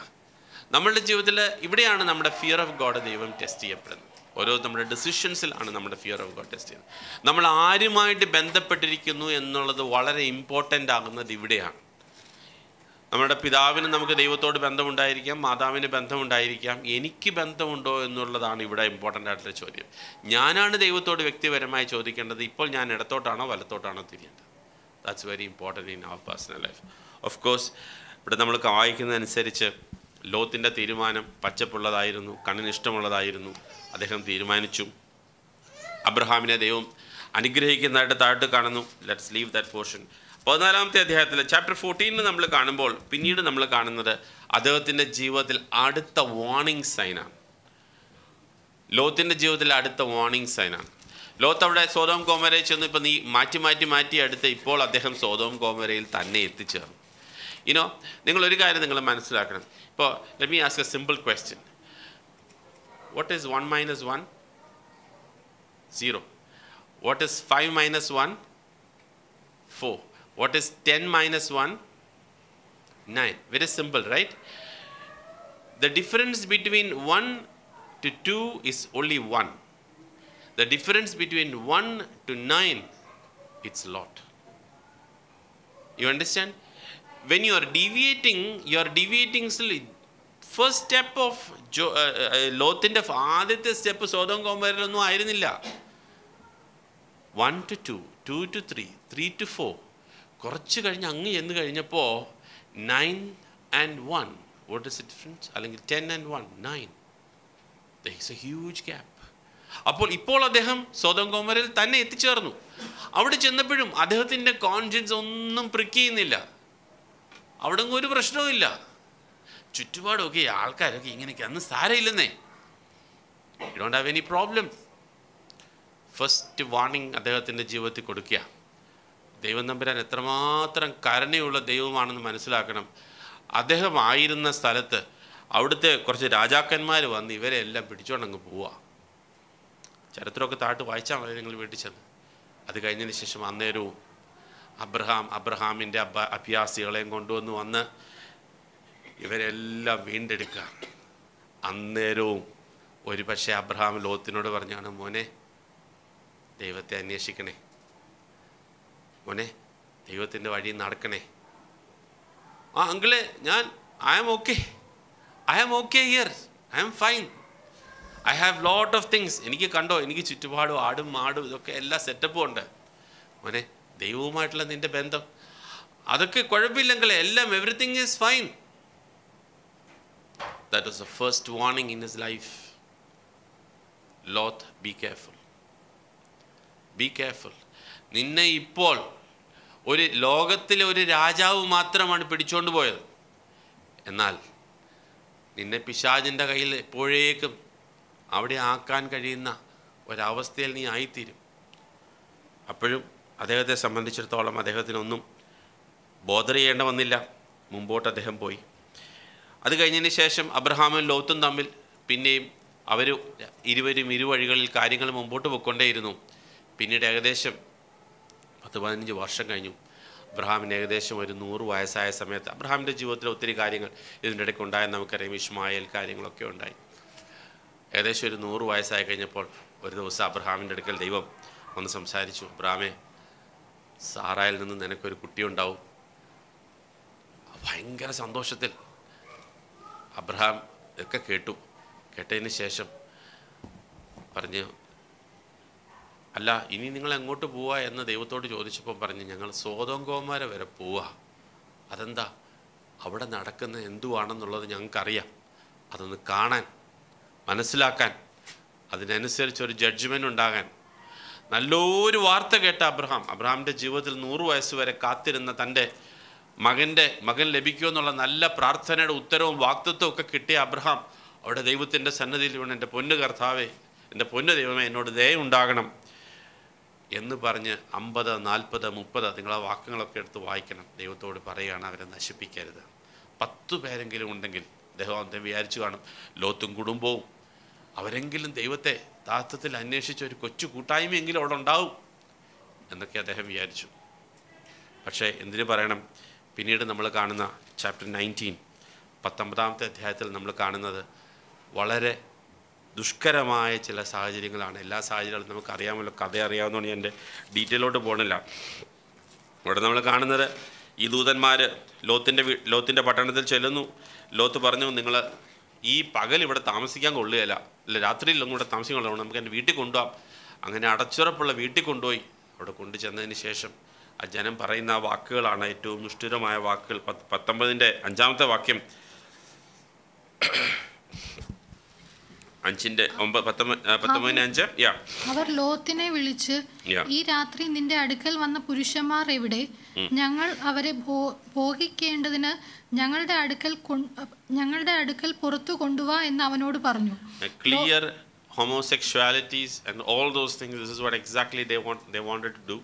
S1: നമ്മളുടെ ജീവിതത്തിൽ ഇവിടെയാണ് നമ്മുടെ ഫിയർ ഓഫ് ഗോഡ് ദൈവം ടെസ്റ്റ് ചെയ്യപ്പെടുന്നത് ഓരോ നമ്മുടെ ഡിസിഷൻസിലാണ് നമ്മുടെ ഫിയർ ഓഫ് ഗോഡ് ടെസ്റ്റ് ചെയ്യുന്നത് നമ്മൾ ആരുമായിട്ട് ബന്ധപ്പെട്ടിരിക്കുന്നു എന്നുള്ളത് വളരെ ഇമ്പോർട്ടൻ്റ് ആകുന്നത് ഇവിടെയാണ് നമ്മുടെ പിതാവിന് നമുക്ക് ദൈവത്തോട് ബന്ധമുണ്ടായിരിക്കാം മാതാവിന് ബന്ധമുണ്ടായിരിക്കാം എനിക്ക് ബന്ധമുണ്ടോ എന്നുള്ളതാണ് ഇവിടെ ഇമ്പോർട്ടൻ്റ് ആയിട്ടുള്ള ചോദ്യം ഞാനാണ് ദൈവത്തോട് വ്യക്തിപരമായി ചോദിക്കേണ്ടത് ഇപ്പോൾ ഞാൻ ഇടത്തോട്ടാണോ വലത്തോട്ടാണോ തിരിയേണ്ടത് that's very important in our personal life of course ഇവിടെ നമ്മൾ വായിക്കുന്നതനുസരിച്ച് ലോത്തിൻ്റെ തീരുമാനം പച്ചപ്പുള്ളതായിരുന്നു കണ്ണിന് ഇഷ്ടമുള്ളതായിരുന്നു അദ്ദേഹം തീരുമാനിച്ചു അബ്രഹാമിനെ ദൈവം അനുഗ്രഹിക്കുന്നതായിട്ട് താഴ്ത്ത് കാണുന്നു ലെറ്റ്സ് ലീവ് ദാറ്റ് പോർഷൻ പതിനാലാമത്തെ അധ്യായത്തിൽ ചാപ്റ്റർ ഫോർട്ടീനിൽ നമ്മൾ കാണുമ്പോൾ പിന്നീട് നമ്മൾ കാണുന്നത് അദ്ദേഹത്തിൻ്റെ ജീവിതത്തിൽ അടുത്ത വാർണിംഗ് സൈനാണ് ലോത്തിൻ്റെ ജീവിതത്തിൽ അടുത്ത വാർണിംഗ് സൈനാണ് ലോത്ത് അവിടെ സ്വതവും കോമരയിൽ ചെന്ന് ഇപ്പം നീ മാറ്റി മാറ്റി മാറ്റി അടുത്ത് ഇപ്പോൾ അദ്ദേഹം സ്വതവും കോമരയിൽ തന്നെ എത്തിച്ചേർന്നു ഇനോ നിങ്ങളൊരു കാര്യം നിങ്ങൾ മനസ്സിലാക്കണം ഇപ്പോൾ let me ask a simple question what is one minus one zero what is five minus one four What is 10 minus 1? 9. Very simple, right? The difference between 1 to 2 is only 1. The difference between 1 to 9, it's lot. You understand? When you are deviating, you are deviating slowly. First step of ജോ ലോത്തിൻ്റെ ആദ്യത്തെ step സ്വതം കോമ്പയറിലൊന്നും ആയിരുന്നില്ല One to two, two to three, three to four. കുറച്ച് കഴിഞ്ഞ് അങ്ങ് എന്ന് കഴിഞ്ഞപ്പോൾ nine and one what is difference അല്ലെങ്കിൽ ten and one nine it's a huge gap അപ്പോൾ ഇപ്പോൾ അദ്ദേഹം സ്വതം കോമരിൽ തന്നെ എത്തിച്ചേർന്നു അവിടെ ചെന്നപ്പോഴും അദ്ദേഹത്തിൻ്റെ കോൺഷ്യൻസ് ഒന്നും പ്രിക്ക് ചെയ്യുന്നില്ല അവിടെ ഒരു പ്രശ്നവുമില്ല ചുറ്റുപാടൊക്കെ ആൾക്കാരൊക്കെ ഇങ്ങനെയൊക്കെ അന്ന് സാരയില്ലെന്നേ don't have any problem first warning അദ്ദേഹത്തിൻ്റെ ജീവിതത്തിൽ കൊടുക്കുക ദൈവം നമ്പരാൻ എത്രമാത്രം കരുണയുള്ള ദൈവമാണെന്ന് മനസ്സിലാക്കണം അദ്ദേഹമായിരുന്ന സ്ഥലത്ത് അവിടുത്തെ കുറച്ച് രാജാക്കന്മാർ വന്ന് ഇവരെ എല്ലാം പിടിച്ചുകൊണ്ട് അങ്ങ് പോവുക ചരിത്രമൊക്കെ താട്ട് വായിച്ചാൽ മതി നിങ്ങൾ വീട്ടിൽ ചെന്ന് അത് കഴിഞ്ഞതിന് ശേഷം അന്നേരവും അബ്രഹാം അബ്രഹാമിൻ്റെ അബ അഭ്യാസികളെയും കൊണ്ടുവന്ന് വന്ന് ഇവരെല്ലാം വീണ്ടെടുക്കുക അന്നേരവും ഒരു പക്ഷേ അബ്രഹാം ലോത്തിനോട് പറഞ്ഞാണ് മോനെ ദൈവത്തെ അന്വേഷിക്കണേ മോനെ ദൈവത്തിൻ്റെ വഴി നടക്കണേ ആ അങ്കിള് ഞാൻ I am okay I am okay here I am fine I have lot of things എനിക്ക് കണ്ടോ എനിക്ക് ചുറ്റുപാടും ആടും മാടും ഇതൊക്കെ എല്ലാ സെറ്റപ്പും ഉണ്ട് മോനെ ദൈവവുമായിട്ടുള്ള നിൻ്റെ ബന്ധം അതൊക്കെ കുഴപ്പമില്ലെങ്കിലേ എല്ലാം everything is fine that was a first warning in his life Lot be careful be careful നിന്നെ ഇപ്പോൾ ഒരു ലോകത്തിലെ ഒരു രാജാവ് മാത്രമാണ് പിടിച്ചുകൊണ്ട് പോയത് എന്നാൽ നിന്നെ പിശാജിൻ്റെ കയ്യിൽ എപ്പോഴേക്കും അവിടെ ആക്കാൻ കഴിയുന്ന ഒരവസ്ഥയിൽ നീ ആയിത്തീരും അപ്പോഴും അദ്ദേഹത്തെ സംബന്ധിച്ചിടത്തോളം അദ്ദേഹത്തിനൊന്നും ബോധർ ചെയ്യേണ്ട വന്നില്ല മുമ്പോട്ട് അദ്ദേഹം പോയി അത് കഴിഞ്ഞതിന് ശേഷം അബ്രഹാമും ലോത്തും തമ്മിൽ പിന്നെയും അവർ ഇരുവരും ഇരുവഴികളിൽ കാര്യങ്ങൾ മുമ്പോട്ട് പോയിക്കൊണ്ടേയിരുന്നു പിന്നീട് ഏകദേശം പത്ത് പതിനഞ്ച് വർഷം കഴിഞ്ഞു അബ്രഹാമിന് ഏകദേശം ഒരു നൂറ് വയസ്സായ സമയത്ത് അബ്രഹാമിൻ്റെ ജീവിതത്തിൽ ഒത്തിരി കാര്യങ്ങൾ ഇതിൻ്റെ ഇടയ്ക്ക് ഉണ്ടായെന്ന് നമുക്കറിയാം വിഷ്മായൽ കാര്യങ്ങളൊക്കെ ഉണ്ടായി ഏകദേശം ഒരു നൂറ് വയസ്സായി കഴിഞ്ഞപ്പോൾ ഒരു ദിവസം അബ്രഹാമിൻ്റെ അടുക്കൽ ദൈവം ഒന്ന് സംസാരിച്ചു അബ്രഹാമേ സാറായിൽ നിന്ന് നിനക്കൊരു കുട്ടിയുണ്ടാവും ഭയങ്കര സന്തോഷത്തിൽ അബ്രഹാം ഒക്കെ കേട്ടു കേട്ടതിന് ശേഷം പറഞ്ഞ് അല്ല ഇനി നിങ്ങൾ എങ്ങോട്ട് പോവുക എന്ന് ദൈവത്തോട് ചോദിച്ചപ്പോൾ പറഞ്ഞ് ഞങ്ങൾ സ്വതംകോമാരെ വരെ പോവുക അതെന്താ അവിടെ നടക്കുന്ന എന്തുവാണെന്നുള്ളത് ഞങ്ങൾക്കറിയാം അതൊന്ന് കാണാൻ മനസ്സിലാക്കാൻ അതിനനുസരിച്ച് ഒരു ജഡ്ജ്മെൻ്റ് ഉണ്ടാകാൻ നല്ലൊരു വാർത്ത കേട്ട അബ്രഹാം അബ്രഹാമിൻ്റെ ജീവിതത്തിൽ നൂറ് വയസ്സ് വരെ കാത്തിരുന്ന തൻ്റെ മകൻ്റെ മകൻ ലഭിക്കുമെന്നുള്ള നല്ല പ്രാർത്ഥനയുടെ ഉത്തരവും വാക്തത്വവും ഒക്കെ കിട്ടിയ അബ്രഹാം അവിടെ ദൈവത്തിൻ്റെ സന്നദ്ധിയിൽ വേണം എൻ്റെ പൊന്നു കർത്താവേ എൻ്റെ പൊന്നു ദൈവമേ എന്നോട് ദയ ഉണ്ടാകണം എന്ന് പറഞ്ഞ് അമ്പത് നാൽപ്പത് മുപ്പത് നിങ്ങൾ ആ വാക്കുകളൊക്കെ എടുത്ത് വായിക്കണം ദൈവത്തോട് പറയുകയാണ് അവരെ നശിപ്പിക്കരുത് പത്ത് പേരെങ്കിലും ഉണ്ടെങ്കിൽ ദൈവം അദ്ദേഹം വിചാരിച്ചു കാണും ലോത്തും കുടുംബവും അവരെങ്കിലും ദൈവത്തെ താത്വത്തിൽ അന്വേഷിച്ച ഒരു കൊച്ചു കൂട്ടായ്മയെങ്കിലും അവിടെ ഉണ്ടാവും എന്നൊക്കെ അദ്ദേഹം വിചാരിച്ചു പക്ഷേ എന്തിനു പറയണം പിന്നീട് നമ്മൾ കാണുന്ന ചാപ്റ്റർ നയൻറ്റീൻ പത്തൊമ്പതാമത്തെ അധ്യായത്തിൽ നമ്മൾ കാണുന്നത് വളരെ ദുഷ്കരമായ ചില സാഹചര്യങ്ങളാണ് എല്ലാ സാഹചര്യങ്ങളും അറിയാമല്ലോ കഥ അറിയാവുന്നതാണ് ഞാൻ എൻ്റെ ഡീറ്റെയിലോട്ട് പോകണില്ല ഇവിടെ നമ്മൾ കാണുന്നത് ഈ ദൂതന്മാർ ലോത്തിൻ്റെ ലോത്തിൻ്റെ പട്ടണത്തിൽ ചെല്ലുന്നു ലോത്ത് പറഞ്ഞു നിങ്ങൾ ഈ പകൽ ഇവിടെ താമസിക്കാൻ കൊള്ളുകയില്ല അല്ല രാത്രിയിലൊന്നും കൂടെ താമസിക്കാൻ കൊള്ളുക നമുക്ക് എൻ്റെ വീട്ടിൽ കൊണ്ടുപോകാം അങ്ങനെ അടച്ചുറപ്പുള്ള വീട്ടിൽ കൊണ്ടുപോയി അവിടെ കൊണ്ടു ചെന്നതിന് ശേഷം ആ ജനം പറയുന്ന ആ വാക്കുകളാണ് ഏറ്റവും നിഷ്ഠുരമായ വാക്കുകൾ പത്ത് പത്തൊമ്പതിൻ്റെ അഞ്ചാമത്തെ വാക്യം അഞ്ചിന്റെ അഞ്ച്
S2: അവർ ലോത്തിനെ വിളിച്ച് ഈ രാത്രി നിന്റെ അടുക്കൽ വന്ന പുരുഷന്മാർ എവിടെ ഞങ്ങൾ അവരെ ഭോഗിക്കേണ്ടതിന് ഞങ്ങളുടെ അടുക്കൽ ഞങ്ങളുടെ അടുക്കൽ പുറത്തു കൊണ്ടുവാ എന്ന് അവനോട് പറഞ്ഞു
S1: clear homosexualities and all those things what exactly they they wanted to do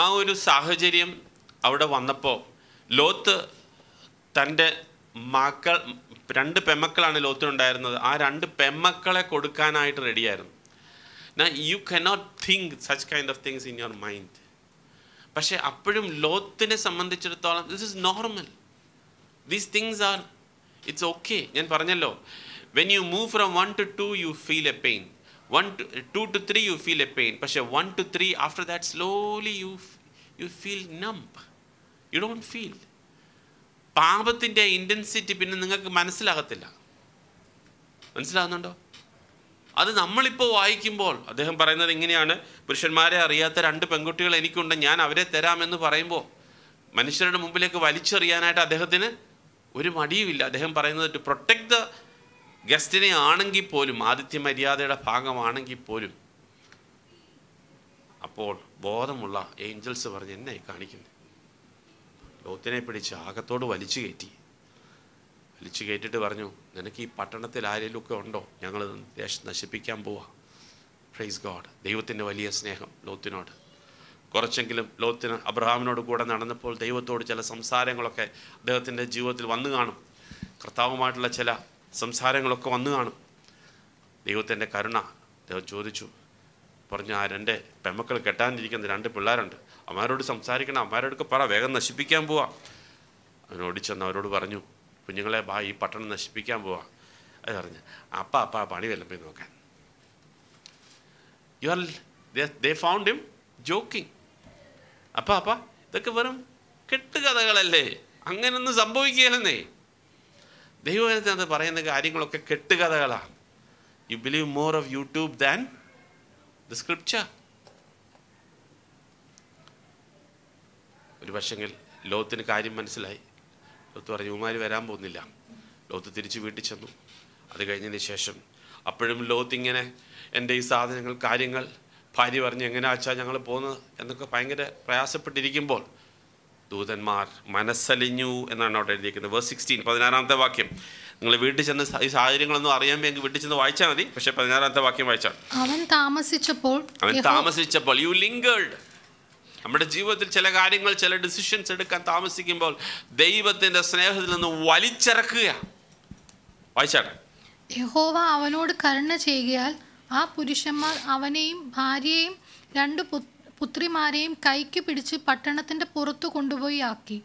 S1: ആ ഒരു സാഹചര്യം അവിടെ വന്നപ്പോൾ ലോത്ത് തൻ്റെ മക്കൾ രണ്ട് പെമ്മക്കളാണ് ലോത്തിനുണ്ടായിരുന്നത് ആ രണ്ട് പെമ്മക്കളെ കൊടുക്കാനായിട്ട് റെഡിയായിരുന്നു you cannot think such kind of things in your mind പക്ഷെ അപ്പോഴും ലോത്തിനെ സംബന്ധിച്ചിടത്തോളം this is normal these things are it's okay ഞാൻ പറഞ്ഞല്ലോ when you move from one to two you feel a pain one to two two three you feel a pain പക്ഷേ one two three after that slowly you you feel numb you don't feel പാപത്തിൻ്റെ intensity പിന്നെ നിങ്ങൾക്ക് മനസ്സിലാകത്തില്ല മനസ്സിലാകുന്നുണ്ടോ അത് നമ്മളിപ്പോൾ വായിക്കുമ്പോൾ അദ്ദേഹം പറയുന്നത് ഇങ്ങനെയാണ് പുരുഷന്മാരെ അറിയാത്ത രണ്ട് പെൺകുട്ടികൾ എനിക്കുണ്ട് ഞാൻ അവരെ തരാമെന്ന് പറയുമ്പോൾ മനുഷ്യരുടെ മുമ്പിലേക്ക് വലിച്ചെറിയാനായിട്ട് അദ്ദേഹത്തിന് ഒരു മടിയുമില്ല അദ്ദേഹം പറയുന്നത് ടു പ്രൊട്ടക്ട് ദ ഗസ്റ്റിനെ ആണെങ്കിൽ പോലും ആദിത്യ മര്യാദയുടെ ഭാഗമാണെങ്കിൽ പോലും അപ്പോൾ ബോധമുള്ള ഏഞ്ചൽസ് പറഞ്ഞ് എന്നെ കാണിക്കുന്നു ലോത്തിനെ പിടിച്ച് ആകത്തോട് വലിച്ചു കയറ്റി വലിച്ചു കയറ്റിട്ട് പറഞ്ഞു നിനക്ക് ഈ പട്ടണത്തിൽ ആരെങ്കിലുമൊക്കെ ഉണ്ടോ ഞങ്ങൾ നശിപ്പിക്കാൻ പോവാ പ്രൈസ് ഗോഡ് ദൈവത്തിൻ്റെ വലിയ സ്നേഹം ലോത്തിനോട് കുറച്ചെങ്കിലും ലോത്തിന് അബ്രഹാമിനോട് കൂടെ നടന്നപ്പോൾ ദൈവത്തോട് ചില സംസാരങ്ങളൊക്കെ അദ്ദേഹത്തിൻ്റെ ജീവിതത്തിൽ വന്നു കാണും കർത്താവുമായിട്ടുള്ള ചില സംസാരങ്ങളൊക്കെ വന്നു കാണും ദൈവത്തിൻ്റെ കരുണ ദൈവം ചോദിച്ചു പറഞ്ഞു ആ രണ്ട് പെമ്മക്കൾ കെട്ടാനിരിക്കുന്ന രണ്ട് പിള്ളേരുണ്ട് അമ്മാരോട് സംസാരിക്കണം അമ്മാരോടൊക്കെ പറ വേഗം നശിപ്പിക്കാൻ പോവാ അവനോട് ചെന്ന് അവരോട് പറഞ്ഞു കുഞ്ഞുങ്ങളെ ബാ ഈ പട്ടണം നശിപ്പിക്കാൻ പോവാ അത് പറഞ്ഞു അപ്പ അപ്പ പണി വല്ലപ്പോ നോക്കാൻ you are they found him joking അപ്പ അപ്പ ഇതൊക്കെ വെറും കെട്ടുകഥകളല്ലേ അങ്ങനൊന്നും സംഭവിക്കുകയല്ലെന്നേ ദൈവത്തിനകത്ത് പറയുന്ന കാര്യങ്ങളൊക്കെ കെട്ടുകഥകളാണ് you believe more of YouTube than the scripture ഒരു പക്ഷെങ്കിൽ ലോകത്തിന് കാര്യം മനസ്സിലായി ലോത്ത് പറഞ്ഞു ഉമാര് വരാൻ പോകുന്നില്ല ലോത്ത് തിരിച്ച് വീട്ടിൽ ചെന്നു അത് കഴിഞ്ഞതിന് ശേഷം അപ്പോഴും ലോത്ത് ഇങ്ങനെ എൻ്റെ ഈ സാധനങ്ങൾ കാര്യങ്ങൾ ഭാര്യ പറഞ്ഞ് എങ്ങനെ ആച്ചാ ഞങ്ങൾ പോകുന്നത് എന്നൊക്കെ ഭയങ്കര പ്രയാസപ്പെട്ടിരിക്കുമ്പോൾ ദൂതന്മാർ മനസ്സലിഞ്ഞു എന്നാണ് അവിടെ എഴുതിയിരിക്കുന്നത് വേഴ്സ് സിക്സ്റ്റീൻ പതിനാറാമത്തെ വാക്യം നിങ്ങൾ വീട്ടിൽ ചെന്ന് ഈ സാഹചര്യങ്ങളൊന്നും അറിയാൻ വേണ്ടി വീട്ടിൽ ചെന്ന് വായിച്ചാൽ മതി പക്ഷെ പതിനാറാമത്തെ വാക്യം വായിച്ചാൽ
S2: അവൻ താമസിച്ചപ്പോൾ അവൻ
S1: താമസിച്ചപ്പോൾ യു ലിങ്കേൾഡ് നമ്മുടെ ജീവിതത്തിൽ ചില കാര്യങ്ങൾ ചില ഡിസിഷൻസ് എടുക്കാൻ താമസിക്കുമ്പോൾ ദൈവത്തിന്റെ സ്നേഹത്തിൽ നിന്ന് വലിച്ചിറക്കുക വായിച്ചാട്ടെ
S2: യഹോവ അവനോട് കരുണ ചെയ്യുകയാൽ ആ പുരുഷന്മാർ അവനെയും ഭാര്യയെയും രണ്ട് പുത്ര പുത്രിമാരെയും കൈക്ക് പിടിച്ച് പട്ടണത്തിന്റെ പുറത്തു കൊണ്ടുപോയി ആക്കി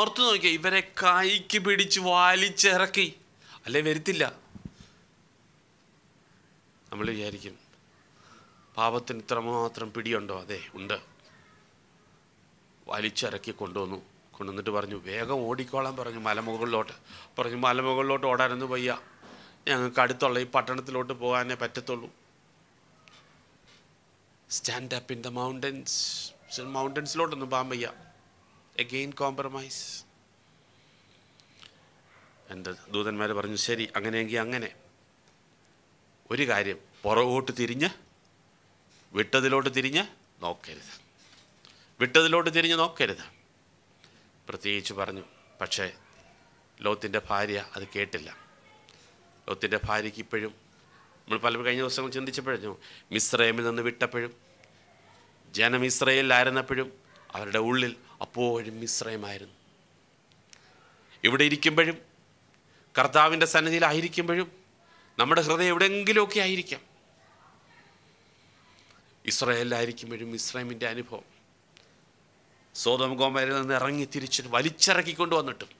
S1: ഓർത്തു നോക്കിയ ഇവരെ കൈക്ക് പിടിച്ച് വാലിച്ചിറക്കി അല്ലെ വരുത്തില്ല നമ്മൾ വിചാരിക്കും പാപത്തിന് ഇത്രമാത്രം പിടിയുണ്ടോ അതെ ഉണ്ട് വലിച്ചിറക്കി കൊണ്ടുവന്നു കൊണ്ടുവന്നിട്ട് പറഞ്ഞു വേഗം ഓടിക്കോളാൻ പറഞ്ഞു മലമുകളിലോട്ട് പറഞ്ഞു മലമുകളിലോട്ട് ഓടാനൊന്നും വയ്യ ഞങ്ങൾക്ക് അടുത്തുള്ള ഈ പട്ടണത്തിലോട്ട് പോകാനേ പറ്റത്തുള്ളൂ stand up in the mountains മൗണ്ടൻസിലോട്ടൊന്നും പാമ്പയ്യ എഗെയിൻ കോംപ്രമൈസ് എൻ്റെ ദൂതന്മാർ പറഞ്ഞു ശരി അങ്ങനെയെങ്കിൽ അങ്ങനെ ഒരു കാര്യം പുറകോട്ട് തിരിഞ്ഞ് വിട്ടതിലോട്ട് തിരിഞ്ഞ് നോക്കരുത് വിട്ടതിലോട്ട് തിരിഞ്ഞ് നോക്കരുത് പ്രത്യേകിച്ച് പറഞ്ഞു പക്ഷേ ലോത്തിൻ്റെ ഭാര്യ അത് കേട്ടില്ല ലോത്തിൻ്റെ ഭാര്യയ്ക്ക് ഇപ്പോഴും നമ്മൾ പല കഴിഞ്ഞ ദിവസങ്ങൾ ചിന്തിച്ചപ്പോഴും മിശ്രയമിൽ നിന്ന് വിട്ടപ്പോഴും ജനം ഇസ്രയേലിലായിരുന്നപ്പോഴും അവരുടെ ഉള്ളിൽ അപ്പോഴും മിശ്രയമായിരുന്നു ഇവിടെ ഇരിക്കുമ്പോഴും കർത്താവിൻ്റെ സന്നിധിയിലായിരിക്കുമ്പോഴും നമ്മുടെ ഹൃദയം എവിടെയെങ്കിലുമൊക്കെ ആയിരിക്കാം ഇസ്രയേലിലായിരിക്കുമ്പോഴും ഇസ്രാമിൻ്റെ അനുഭവം സ്വതം ഗോമരിൽ നിന്ന് ഇറങ്ങി തിരിച്ച് വലിച്ചിറക്കിക്കൊണ്ട് വന്നിട്ടും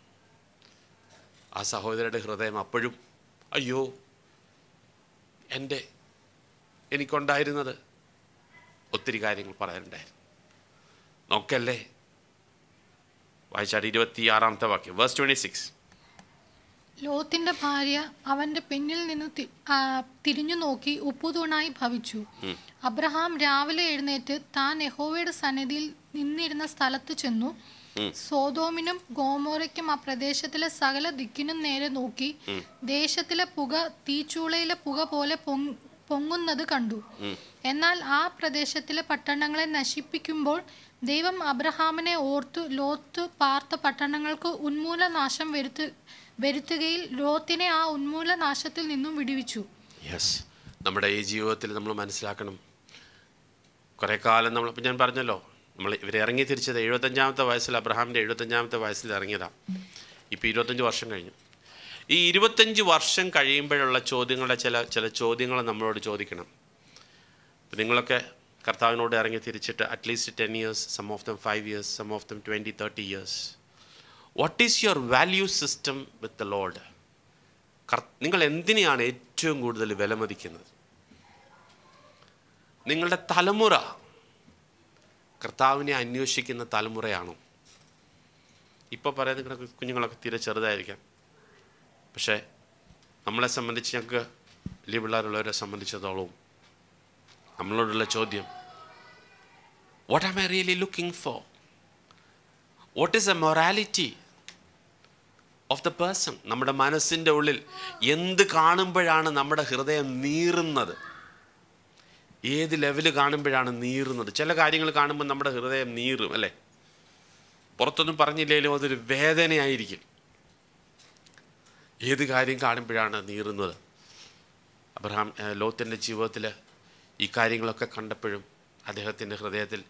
S1: ആ സഹോദരയുടെ ഹൃദയം അപ്പോഴും അയ്യോ എൻ്റെ എനിക്കുണ്ടായിരുന്നത് ഒത്തിരി കാര്യങ്ങൾ പറയാനുണ്ടായിരുന്നു നോക്കല്ലേ വായിച്ചാൽ ആറാമത്തെ വാക്യം വേഴ്സ് ട്വൻറ്റി സിക്സ്
S2: ലോത്തിന്റെ ഭാര്യ അവന്റെ പിന്നിൽ നിന്ന് തിരിഞ്ഞു നോക്കി ഉപ്പുതൂണായി ഭവിച്ചു അബ്രഹാം രാവിലെ എഴുന്നേറ്റ് താൻ യഹോവയുടെ സന്നിധിയിൽ നിന്നിരുന്ന സ്ഥലത്ത് ചെന്നു സോതോമിനും ഗോമോറയ്ക്കും ആ പ്രദേശത്തിലെ സകല ദിക്കിനും നേരെ നോക്കി ദേശത്തിലെ പുക തീച്ചൂളയിലെ പുക പോലെ പൊങ്ങുന്നത് കണ്ടു എന്നാൽ ആ പ്രദേശത്തിലെ പട്ടണങ്ങളെ നശിപ്പിക്കുമ്പോൾ ദൈവം അബ്രഹാമിനെ ഓർത്തു ലോത്ത് പാർത്ത പട്ടണങ്ങൾക്ക് ഉന്മൂലനാശം വരുത്തു വരുത്തുകയിൽ ലോത്തിനെ ആ ഉന്മൂലനാശത്തിൽ നിന്നും വിടുവിച്ചു
S1: യെസ് നമ്മുടെ ഈ ജീവിതത്തിൽ നമ്മൾ മനസ്സിലാക്കണം കുറെ കാലം നമ്മൾ ഞാൻ പറഞ്ഞല്ലോ നമ്മൾ ഇവർ ഇറങ്ങി തിരിച്ചത് എഴുപത്തഞ്ചാമത്തെ വയസ്സിൽ അബ്രഹാമിൻ്റെ എഴുപത്തഞ്ചാമത്തെ വയസ്സിൽ ഇറങ്ങിയതാണ് ഇപ്പോൾ ഇരുപത്തഞ്ച് വർഷം കഴിഞ്ഞു ഈ ഇരുപത്തഞ്ച് വർഷം കഴിയുമ്പോഴുള്ള ചോദ്യങ്ങളുടെ ചില ചില ചോദ്യങ്ങൾ നമ്മളോട് ചോദിക്കണം ഇപ്പം നിങ്ങളൊക്കെ കർത്താവിനോട് ഇറങ്ങി തിരിച്ചിട്ട് at least ten years some of them five years some of them twenty thirty years what is your value system with the Lord നിങ്ങൾ എന്തിനെയാണ് ഏറ്റവും കൂടുതൽ വിലമതിക്കുന്നത് നിങ്ങളുടെ തലമുറ കർത്താവിനെ അന്വേഷിക്കുന്ന തലമുറയാണോ ഇപ്പോൾ പറയുന്ന കണക്ക് കുഞ്ഞുങ്ങളൊക്കെ തീരെ ചെറുതായിരിക്കാം പക്ഷേ നമ്മളെ സംബന്ധിച്ച് ഞങ്ങൾക്ക് വലിയ പിള്ളേരുള്ളവരെ സംബന്ധിച്ചിടത്തോളവും നമ്മളോടുള്ള ചോദ്യം what am I really looking for what is a morality of the person നമ്മുടെ മനസ്സിൻ്റെ ഉള്ളിൽ എന്ത് കാണുമ്പോഴാണ് നമ്മുടെ ഹൃദയം നീറുന്നത് ഏത് ലെവൽ കാണുമ്പോഴാണ് നീറുന്നത് ചില കാര്യങ്ങൾ കാണുമ്പോൾ നമ്മുടെ ഹൃദയം നീറും അല്ലേ പുറത്തൊന്നും പറഞ്ഞില്ലെങ്കിലും അതൊരു വേദനയായിരിക്കും ഏത് കാര്യം കാണുമ്പോഴാണ് നീറുന്നത് അബ്രഹാം ലോത്തിൻ്റെ ജീവിതത്തിൽ ഈ കാര്യങ്ങളൊക്കെ കണ്ടപ്പോഴും അദ്ദേഹത്തിൻ്റെ ഹൃദയത്തിൽ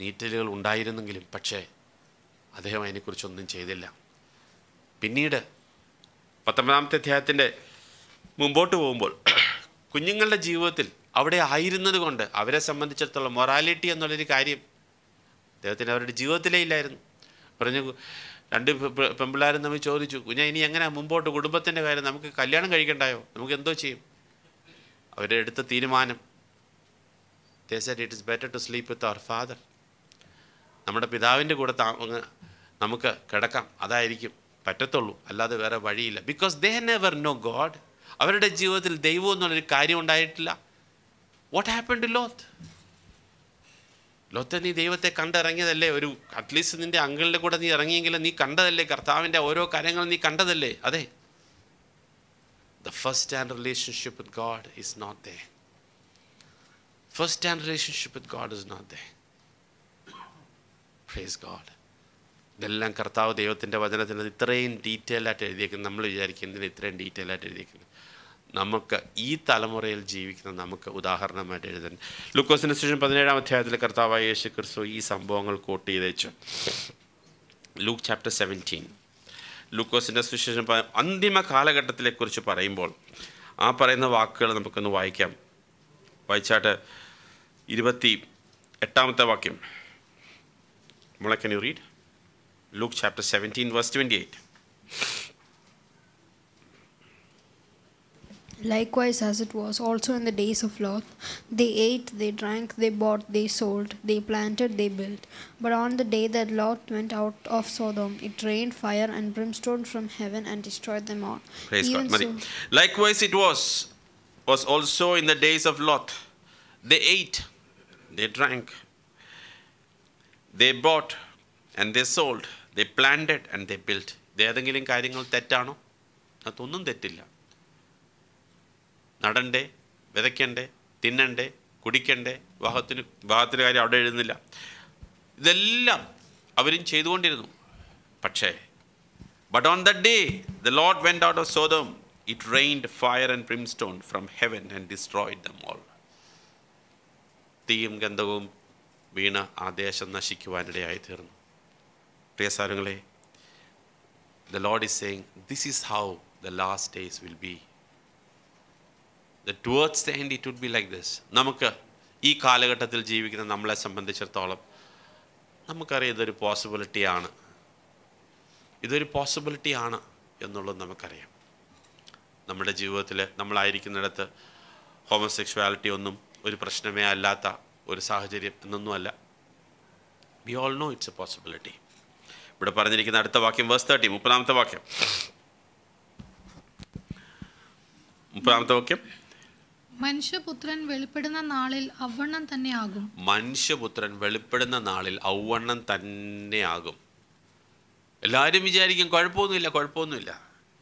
S1: നീറ്റലുകൾ ഉണ്ടായിരുന്നെങ്കിലും പക്ഷേ അദ്ദേഹം അതിനെക്കുറിച്ചൊന്നും ചെയ്തില്ല പിന്നീട് പത്തൊമ്പതാമത്തെ അധ്യായത്തിൻ്റെ മുമ്പോട്ട് പോകുമ്പോൾ കുഞ്ഞുങ്ങളുടെ ജീവിതത്തിൽ അവിടെ ആയിരുന്നത് കൊണ്ട് അവരെ സംബന്ധിച്ചിടത്തോളം മൊറാലിറ്റി എന്നുള്ളൊരു കാര്യം അദ്ദേഹത്തിന് അവരുടെ ജീവിതത്തിലേ ഇല്ലായിരുന്നു പറഞ്ഞു രണ്ട് പെമ്പിള്ളാരും തമ്മിൽ ചോദിച്ചു കുഞ്ഞാ ഇനി എങ്ങനെ മുമ്പോട്ട് കുടുംബത്തിൻ്റെ കാര്യം നമുക്ക് കല്യാണം കഴിക്കണ്ടായോ നമുക്ക് എന്തോ ചെയ്യും എടുത്ത തീരുമാനം they it is better to sleep with our father നമ്മുടെ പിതാവിൻ്റെ കൂടെ താ നമുക്ക് കിടക്കാം അതായിരിക്കും പറ്റത്തുള്ളൂ അല്ലാതെ വേറെ വഴിയില്ല because they never know God അവരുടെ ജീവിതത്തിൽ ദൈവം എന്നുള്ളൊരു കാര്യം ഉണ്ടായിട്ടില്ല what happen to Lot Lot നീ ദൈവത്തെ കണ്ടിറങ്ങിയതല്ലേ ഒരു അറ്റ്ലീസ്റ്റ് നിന്റെ അങ്കിളിൻ്റെ കൂടെ നീ ഇറങ്ങിയെങ്കിലും നീ കണ്ടതല്ലേ കർത്താവിൻ്റെ ഓരോ കാര്യങ്ങൾ നീ കണ്ടതല്ലേ അതെ the first and relationship with God is not the first and relationship with God is not the face God ഇതെല്ലാം കർത്താവ് ദൈവത്തിൻ്റെ വചനത്തിൽ ഇത്രയും ഡീറ്റെയിൽ ആയിട്ട് എഴുതിയേക്കുന്നത് നമ്മൾ വിചാരിക്കുന്നതിന് ഇത്രയും ഡീറ്റെയിൽ ആയിട്ട് എഴുതിയേക്കുന്നത് നമുക്ക് ഈ തലമുറയിൽ ജീവിക്കുന്ന നമുക്ക് ഉദാഹരണമായിട്ട് എഴുതാൻ ലുക്കോസിന് ശേഷം പതിനേഴാം അധ്യായത്തിലെ കർത്താവായ യേശു ക്രിസ്തു ഈ സംഭവങ്ങൾ കോട്ട് ചെയ്തേച്ചു ലൂക്ക് ചാപ്റ്റർ സെവൻറ്റീൻ ലുക്കോസിൻ്റെ സുശേഷം അന്തിമ കാലഘട്ടത്തിലെക്കുറിച്ച് പറയുമ്പോൾ ആ പറയുന്ന വാക്കുകൾ നമുക്കൊന്ന് വായിക്കാം വായിച്ചാട്ട് ഇരുപത്തി എട്ടാമത്തെ വാക്യം മുളക്കൻ you read Luke chapter seventeen verse twenty eight
S2: Likewise, as it was also in the days of Lot, they ate, they drank, they bought, they sold, they planted, they built. But on the day that Lot went out of Sodom, it rained fire and brimstone from heaven and destroyed them all. Praise Even God. So,
S1: Likewise, it was was also in the days of Lot. They ate, they drank, they bought, and they sold, they planted, and they built. ഇത് ഏതെങ്കിലും കാര്യങ്ങൾ തെറ്റാണോ അതൊന്നും തെറ്റില്ല നടണ്ടേ വിതയ്ക്കണ്ടേ തിന്നണ്ടേ കുടിക്കണ്ടേ വിവാഹത്തിന് വിവാഹത്തിൻ്റെ കാര്യം അവിടെ എഴുതുന്നില്ല ഇതെല്ലാം അവരും ചെയ്തുകൊണ്ടിരുന്നു പക്ഷേ but on the day the Lord went out of Sodom it rained fire and brimstone from heaven and destroyed them all തീയും ഗന്ധവും വീണ ആ ദേശം നശിക്കുവാനിടയായി തീർന്നു പ്രിയ സാരങ്ങളെ the Lord is saying this is how the last days will be towards the end it would be like this നമുക്ക് ഈ കാലഘട്ടത്തിൽ ജീവിക്കുന്ന നമ്മളെ സംബന്ധിച്ചിടത്തോളം നമുക്കറിയാം ഇതൊരു പോസിബിലിറ്റിയാണ് ഇതൊരു പോസിബിലിറ്റിയാണ് എന്നുള്ളത് നമുക്കറിയാം നമ്മുടെ ജീവിതത്തിൽ നമ്മളായിരിക്കുന്നിടത്ത് ഹോമോസെക്ഷുവാലിറ്റി ഒന്നും ഒരു പ്രശ്നമേ അല്ലാത്ത ഒരു സാഹചര്യം എന്നൊന്നുമല്ല we all know it's a possibility ഇവിടെ പറഞ്ഞിരിക്കുന്ന അടുത്ത വാക്യം വേഴ്സ് തേർട്ടി മുപ്പതാമത്തെ വാക്യം മുപ്പതാമത്തെ വാക്യം
S2: മനുഷ്യപുത്രൻ വെളിപ്പെടുന്ന നാളിൽ ഔവണ്ണം ആകും
S1: മനുഷ്യപുത്രൻ വെളിപ്പെടുന്ന നാളിൽ ഔവണ്ണം ആകും എല്ലാവരും വിചാരിക്കും കുഴപ്പമൊന്നുമില്ല കുഴപ്പമൊന്നുമില്ല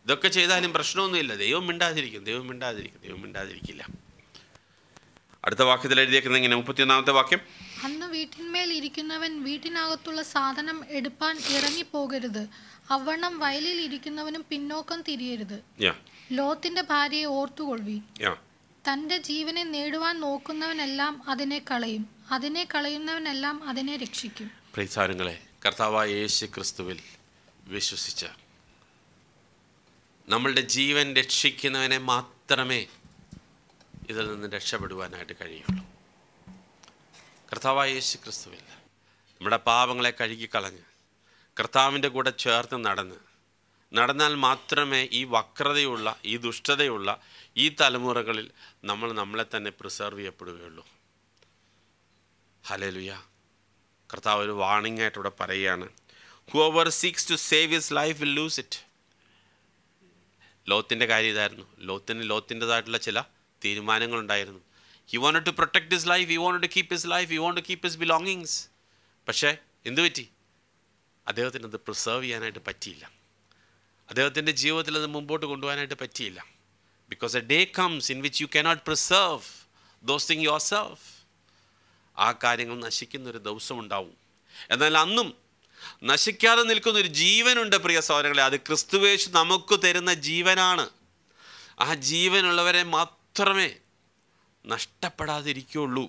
S1: ഇതൊക്കെ ചെയ്താലും പ്രശ്നമൊന്നുമില്ല ദൈവം മിണ്ടാതിരിക്കും ദൈവം മിണ്ടാതിരിക്കും ദൈവം മിണ്ടാതിരിക്കില്ല അടുത്ത വാക്യത്തിൽ എഴുതിയേക്കുന്നത് ഇങ്ങനെ മുപ്പത്തിയൊന്നാമത്തെ വാക്യം
S2: അന്ന് വീട്ടിന്മേൽ ഇരിക്കുന്നവൻ വീട്ടിനകത്തുള്ള സാധനം എടുപ്പാൻ പോകരുത് അവണ്ണം വയലിൽ ഇരിക്കുന്നവനും പിന്നോക്കം തിരിയരുത് ലോത്തിന്റെ ഭാര്യയെ ഓർത്തുകൊള്ളി തൻ്റെ ജീവനെ നേടുവാൻ നോക്കുന്നവനെല്ലാം അതിനെ കളയും അതിനെ കളയുന്നവനെല്ലാം അതിനെ രക്ഷിക്കും
S1: പ്രീസാരങ്ങളെ കർത്താവായ യേശു ക്രിസ്തുവിൽ വിശ്വസിച്ച നമ്മളുടെ ജീവൻ രക്ഷിക്കുന്നവനെ മാത്രമേ ഇതിൽ നിന്ന് രക്ഷപ്പെടുവാനായിട്ട് കഴിയുള്ളൂ കർത്താവായ യേശു ക്രിസ്തുവിൽ നമ്മുടെ പാപങ്ങളെ കഴുകിക്കളഞ്ഞ് കർത്താവിൻ്റെ കൂടെ ചേർത്ത് നടന്ന് നടന്നാൽ മാത്രമേ ഈ വക്രതയുള്ള ഈ ദുഷ്ടതയുള്ള ഈ തലമുറകളിൽ നമ്മൾ നമ്മളെ തന്നെ പ്രിസർവ് ചെയ്യപ്പെടുകയുള്ളൂ ഹലലുയ കർത്താവ് ഒരു വാണിംഗ് ആയിട്ട് ഇവിടെ പറയുകയാണ് whoever seeks to save his life will lose it ലോത്തിൻ്റെ കാര്യം ഇതായിരുന്നു ലോത്തിന് ലോത്തിൻ്റെതായിട്ടുള്ള ചില തീരുമാനങ്ങളുണ്ടായിരുന്നു he want to protect his life he want to keep his life he want to keep his belongings പക്ഷേ എന്തു പറ്റി അദ്ദേഹത്തിന് അത് പ്രിസേർവ് ചെയ്യാനായിട്ട് പറ്റിയില്ല അദ്ദേഹത്തിൻ്റെ ജീവിതത്തിൽ അത് മുമ്പോട്ട് കൊണ്ടുപോകാനായിട്ട് പറ്റിയില്ല because a day comes in which you cannot preserve those thing yourself ആ കാര്യങ്ങൾ നശിക്കുന്നൊരു ഉണ്ടാവും എന്നാൽ അന്നും നശിക്കാതെ നിൽക്കുന്ന ഒരു ജീവനുണ്ട് പ്രിയ സഹോദരങ്ങളെ അത് ക്രിസ്തുവേശു നമുക്ക് തരുന്ന ജീവനാണ് ആ ജീവനുള്ളവരെ മാത്രമേ നഷ്ടപ്പെടാതിരിക്കുള്ളൂ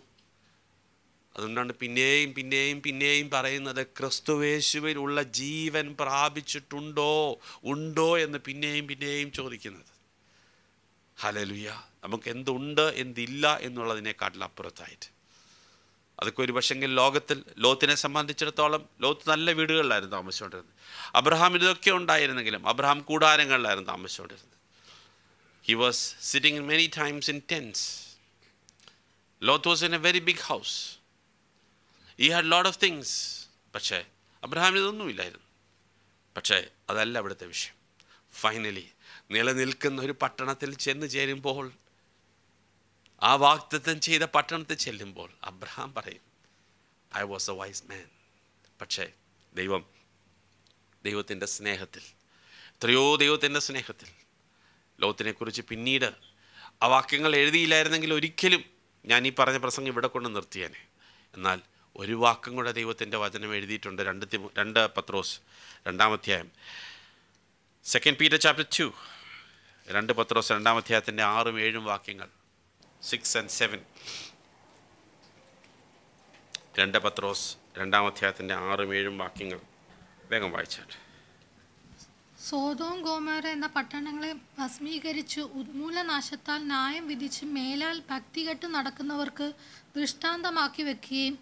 S1: അതുകൊണ്ടാണ് പിന്നെയും പിന്നെയും പിന്നെയും പറയുന്നത് ക്രിസ്തുവേശുവിൽ ഉള്ള ജീവൻ പ്രാപിച്ചിട്ടുണ്ടോ ഉണ്ടോ എന്ന് പിന്നെയും പിന്നെയും ചോദിക്കുന്നത് ഹലലുയ നമുക്ക് എന്തുണ്ട് എന്തില്ല എന്നുള്ളതിനേക്കാട്ടിൽ അപ്പുറത്തായിട്ട് അതൊക്കെ ഒരു പക്ഷെങ്കിൽ ലോകത്തിൽ ലോത്തിനെ സംബന്ധിച്ചിടത്തോളം ലോത്ത് നല്ല വീടുകളിലായിരുന്നു താമസിച്ചുകൊണ്ടിരുന്നത് അബ്രഹാം ഇതൊക്കെ ഉണ്ടായിരുന്നെങ്കിലും അബ്രഹാം കൂടാരങ്ങളിലായിരുന്നു താമസിച്ചുകൊണ്ടിരുന്നത് he was sitting many times in tents Lot was in a very big house he had lot of things പക്ഷേ അബ്രഹാമിന് ഇതൊന്നുമില്ലായിരുന്നു പക്ഷേ അതല്ല അവിടുത്തെ വിഷയം ഫൈനലി നിലനിൽക്കുന്ന ഒരു പട്ടണത്തിൽ ചെന്ന് ചേരുമ്പോൾ ആ വാക്തത്വം ചെയ്ത പട്ടണത്തിൽ ചെല്ലുമ്പോൾ അബ്രഹാം പറയും I was a wise man പക്ഷേ ദൈവം ദൈവത്തിൻ്റെ സ്നേഹത്തിൽ എത്രയോ ദൈവത്തിൻ്റെ സ്നേഹത്തിൽ ലോകത്തിനെക്കുറിച്ച് പിന്നീട് ആ വാക്യങ്ങൾ എഴുതിയില്ലായിരുന്നെങ്കിൽ ഒരിക്കലും ഞാൻ ഈ പറഞ്ഞ പ്രസംഗം ഇവിടെ കൊണ്ട് നിർത്തിയേനെ എന്നാൽ ഒരു വാക്കും കൂടെ ദൈവത്തിൻ്റെ വചനം എഴുതിയിട്ടുണ്ട് രണ്ട് രണ്ട് പത്രോസ് രണ്ടാമധ്യായം സെക്കൻഡ് പീറ്റർ ചാപ്റ്റർ ടു രണ്ട് പത്രോസ് രണ്ടാമധ്യായത്തിൻ്റെ ആറും ഏഴും വാക്യങ്ങൾ സിക്സ് ആൻഡ് സെവൻ രണ്ട് പത്രോസ് രണ്ടാമധ്യായത്തിൻ്റെ ആറും ഏഴും വാക്യങ്ങൾ വേഗം വായിച്ചാട്ടെ
S2: സോതോം ഗോമേറ എന്ന പട്ടണങ്ങളെ ഭസ്മീകരിച്ച് ഉന്മൂലനാശത്താൽ ന്യായം വിധിച്ച് മേലാൽ ഭക്തികെട്ട് നടക്കുന്നവർക്ക് ദൃഷ്ടാന്തമാക്കി വെക്കുകയും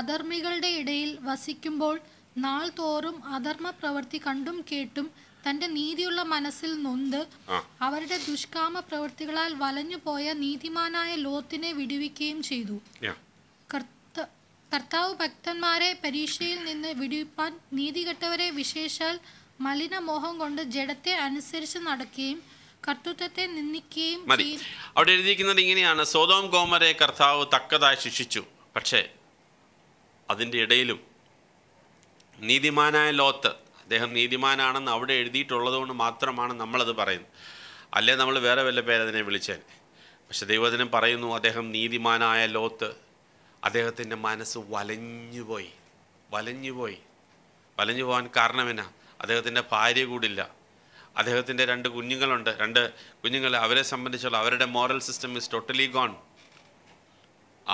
S2: അധർമ്മികളുടെ ഇടയിൽ വസിക്കുമ്പോൾ നാൾ തോറും അധർമ്മ പ്രവൃത്തി കണ്ടും കേട്ടും തന്റെ നീതിയുള്ള മനസ്സിൽ നൊന്ത് അവരുടെ ദുഷ്കാമ പ്രവൃത്തികളാൽ വലഞ്ഞുപോയ നീതിമാനായ ലോത്തിനെ വിടുവിക്കുകയും ചെയ്തു കർത്താവ് ഭക്തന്മാരെ പരീക്ഷയിൽ നിന്ന് വിടുവിപ്പാൻ നീതികെട്ടവരെ വിശേഷാൽ മലിനമോഹം കൊണ്ട് ജഡത്തെ അനുസരിച്ച് നടക്കുകയും കർത്തൃത്വത്തെ നിന്ദിക്കുകയും മതി
S1: അവിടെ എഴുതിയിരിക്കുന്നത് ഇങ്ങനെയാണ് സോതോം കോമരെ കർത്താവ് തക്കതായി ശിക്ഷിച്ചു പക്ഷേ അതിൻ്റെ ഇടയിലും നീതിമാനായ ലോത്ത് അദ്ദേഹം നീതിമാനാണെന്ന് അവിടെ എഴുതിയിട്ടുള്ളത് കൊണ്ട് മാത്രമാണ് നമ്മളത് പറയുന്നത് അല്ലേ നമ്മൾ വേറെ വല്ല പേരതിനെ വിളിച്ചാൽ പക്ഷെ ദൈവത്തിനും പറയുന്നു അദ്ദേഹം നീതിമാനായ ലോത്ത് അദ്ദേഹത്തിൻ്റെ മനസ്സ് വലഞ്ഞുപോയി വലഞ്ഞുപോയി വലഞ്ഞു പോകാൻ കാരണമെന്നാ അദ്ദേഹത്തിൻ്റെ ഭാര്യ കൂടില്ല അദ്ദേഹത്തിൻ്റെ രണ്ട് കുഞ്ഞുങ്ങളുണ്ട് രണ്ട് കുഞ്ഞുങ്ങൾ അവരെ സംബന്ധിച്ചുള്ള അവരുടെ moral system is totally gone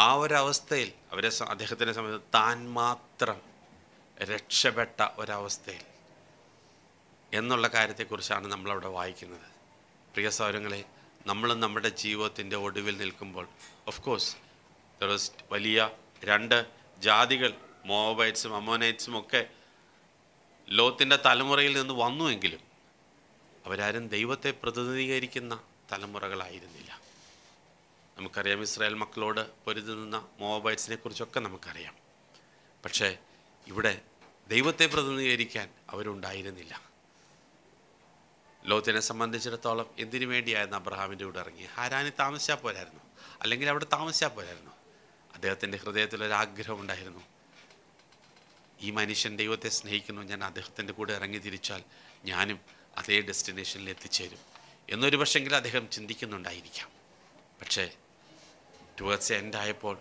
S1: ആ ഒരവസ്ഥയിൽ അവരെ അദ്ദേഹത്തിനെ സംബന്ധിച്ച് താൻ മാത്രം രക്ഷപ്പെട്ട ഒരവസ്ഥയിൽ എന്നുള്ള കാര്യത്തെക്കുറിച്ചാണ് നമ്മളവിടെ വായിക്കുന്നത് പ്രിയ സൗരങ്ങളെ നമ്മൾ നമ്മുടെ ജീവിതത്തിൻ്റെ ഒടുവിൽ നിൽക്കുമ്പോൾ ഓഫ് കോഴ്സ് വലിയ രണ്ട് ജാതികൾ മോബൈറ്റ്സും അമോനൈറ്റ്സും ഒക്കെ ലോത്തിൻ്റെ തലമുറയിൽ നിന്ന് വന്നുവെങ്കിലും അവരാരും ദൈവത്തെ പ്രതിനിധീകരിക്കുന്ന തലമുറകളായിരുന്നില്ല നമുക്കറിയാം ഇസ്രായേൽ മക്കളോട് പൊരുതുന്ന മോബൈൽസിനെ കുറിച്ചൊക്കെ നമുക്കറിയാം പക്ഷേ ഇവിടെ ദൈവത്തെ പ്രതിനിധീകരിക്കാൻ അവരുണ്ടായിരുന്നില്ല ലോത്തിനെ സംബന്ധിച്ചിടത്തോളം എന്തിനു വേണ്ടിയായിരുന്നു അബ്രഹാമിൻ്റെ കൂടെ ഇറങ്ങി ഹാരാനി താമസിച്ചാൽ പോരായിരുന്നു അല്ലെങ്കിൽ അവിടെ താമസിച്ചാൽ പോരായിരുന്നു അദ്ദേഹത്തിൻ്റെ ഹൃദയത്തിൽ ഒരു ആഗ്രഹം ഉണ്ടായിരുന്നു ഈ മനുഷ്യൻ ദൈവത്തെ സ്നേഹിക്കുന്നു ഞാൻ അദ്ദേഹത്തിൻ്റെ കൂടെ ഇറങ്ങി തിരിച്ചാൽ ഞാനും അതേ ഡെസ്റ്റിനേഷനിൽ എത്തിച്ചേരും എന്നൊരു പക്ഷെങ്കിൽ അദ്ദേഹം ചിന്തിക്കുന്നുണ്ടായിരിക്കാം പക്ഷേ ടുവേർഡ്സ് എൻഡായപ്പോൾ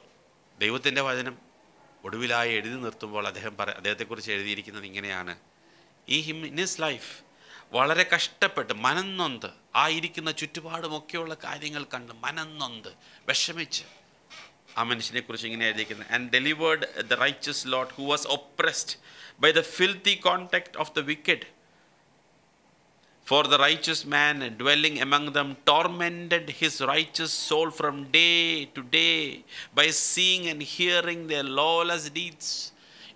S1: ദൈവത്തിൻ്റെ വചനം ഒടുവിലായി എഴുതി നിർത്തുമ്പോൾ അദ്ദേഹം പറ അദ്ദേഹത്തെക്കുറിച്ച് എഴുതിയിരിക്കുന്നത് ഇങ്ങനെയാണ് ഈ ഹിം ഇൻ ഹിസ് ലൈഫ് വളരെ കഷ്ടപ്പെട്ട് മനന്നൊന്ത് ആയിരിക്കുന്ന ചുറ്റുപാടുമൊക്കെയുള്ള കാര്യങ്ങൾ കണ്ട് മനന്നൊന്ത് വിഷമിച്ച് And കുറിച്ച് ഇങ്ങനെ എഴുതിയിരിക്കുന്നത് and delivered the righteous Lot who was oppressed by the filthy conduct of the wicked For the righteous man dwelling among them tormented his righteous soul from day to day by seeing and hearing their lawless deeds.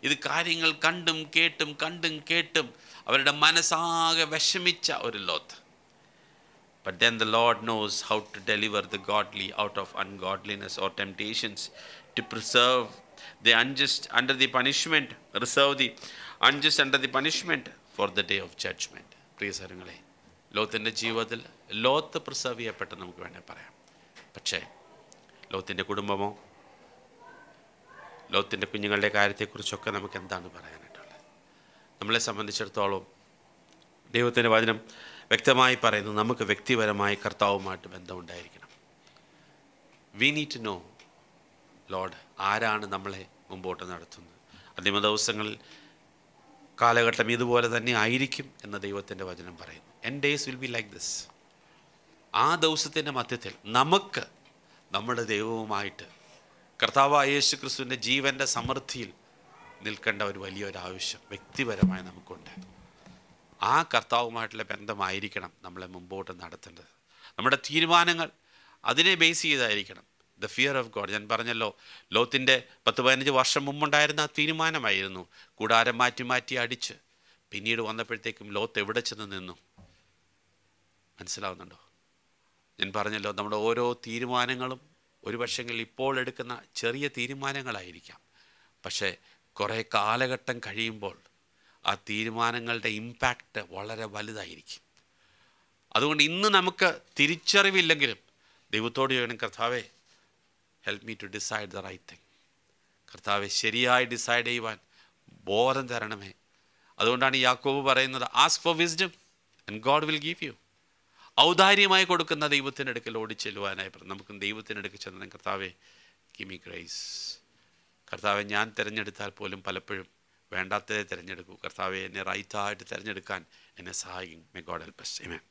S1: ഇത് കാര്യങ്ങൾ കണ്ടും കേട്ടും കണ്ടും കേട്ടും അവരുടെ മനസ്സാകെ വിഷമിച്ച ഒരു Lot But then the Lord knows how to deliver the godly out of ungodliness or temptations to preserve the unjust under the punishment, reserve the unjust under the punishment for the day of judgment. പ്രിയ സരങ്ങളെ ജീവിതത്തിൽ Lot preserve ചെയ്യപ്പെട്ട് നമുക്ക് വേണേൽ പറയാം പക്ഷേ ലോത്തിൻ്റെ കുടുംബമോ ലോത്തിൻ്റെ കുഞ്ഞുങ്ങളുടെ കാര്യത്തെക്കുറിച്ചൊക്കെ നമുക്ക് എന്താണ് പറയാനായിട്ടുള്ളത് നമ്മളെ സംബന്ധിച്ചിടത്തോളം ദൈവത്തിൻ്റെ വചനം വ്യക്തമായി പറയുന്നു നമുക്ക് വ്യക്തിപരമായി കർത്താവുമായിട്ട് ബന്ധമുണ്ടായിരിക്കണം we need to know Lord ആരാണ് നമ്മളെ മുമ്പോട്ട് നടത്തുന്നത് അന്തിമ ദിവസങ്ങളിൽ കാലഘട്ടം ഇതുപോലെ തന്നെ ആയിരിക്കും എന്ന ദൈവത്തിൻ്റെ വചനം പറയുന്നു end days will be like this ആ ദിവസത്തിൻ്റെ മധ്യത്തിൽ നമുക്ക് നമ്മുടെ ദൈവവുമായിട്ട് കർത്താവായ യേശു ക്രിസ്തുവിൻ്റെ ജീവൻ്റെ സമൃദ്ധിയിൽ നിൽക്കേണ്ട ഒരു വലിയൊരു ആവശ്യം വ്യക്തിപരമായി നമുക്കുണ്ട് ആ കർത്താവുമായിട്ടുള്ള ബന്ധമായിരിക്കണം നമ്മളെ മുമ്പോട്ട് നടത്തേണ്ടത് നമ്മുടെ തീരുമാനങ്ങൾ അതിനെ ബേസ് ചെയ്തായിരിക്കണം ദ ഫിയർ ഓഫ് ഗോഡ് ഞാൻ പറഞ്ഞല്ലോ ലോത്തിൻ്റെ പത്ത് പതിനഞ്ച് വർഷം മുമ്പുണ്ടായിരുന്ന ആ തീരുമാനമായിരുന്നു കൂടാരം മാറ്റി മാറ്റി അടിച്ച് പിന്നീട് വന്നപ്പോഴത്തേക്കും ലോത്ത് എവിടെ ചെന്ന് നിന്നു മനസ്സിലാവുന്നുണ്ടോ ഞാൻ പറഞ്ഞല്ലോ നമ്മുടെ ഓരോ തീരുമാനങ്ങളും ഒരു പക്ഷെങ്കിൽ ഇപ്പോൾ എടുക്കുന്ന ചെറിയ തീരുമാനങ്ങളായിരിക്കാം പക്ഷേ കുറേ കാലഘട്ടം കഴിയുമ്പോൾ ആ തീരുമാനങ്ങളുടെ ഇമ്പാക്റ്റ് വളരെ വലുതായിരിക്കും അതുകൊണ്ട് ഇന്ന് നമുക്ക് തിരിച്ചറിവില്ലെങ്കിലും ദൈവത്തോട് ചോദിക്കണം കർത്താവെ help me to decide the right thing കർത്താവെ ശരിയായി ഡിസൈഡ് ചെയ്യുവാൻ ബോധം തരണമേ അതുകൊണ്ടാണ് യാക്കോബ് പറയുന്നത് ask for wisdom and God will give you ഔദാര്യമായി കൊടുക്കുന്ന ദൈവത്തിൻ്റെ അടുക്കൽ ഓടിച്ചെല്ലുവാനായി നമുക്ക് ദൈവത്തിൻ്റെ അടുക്കൽ ചെന്നാൽ കർത്താവെ കിമി ക്രൈസ് കർത്താവെ ഞാൻ തിരഞ്ഞെടുത്താൽ പോലും പലപ്പോഴും വേണ്ടാത്തതേ തിരഞ്ഞെടുക്കൂ കർത്താവെ എന്നെ റൈറ്റായിട്ട് തിരഞ്ഞെടുക്കാൻ എന്നെ സഹായിക്കും മേ ഗോഡ് ഹെൽപ്പ് എസ് എമേ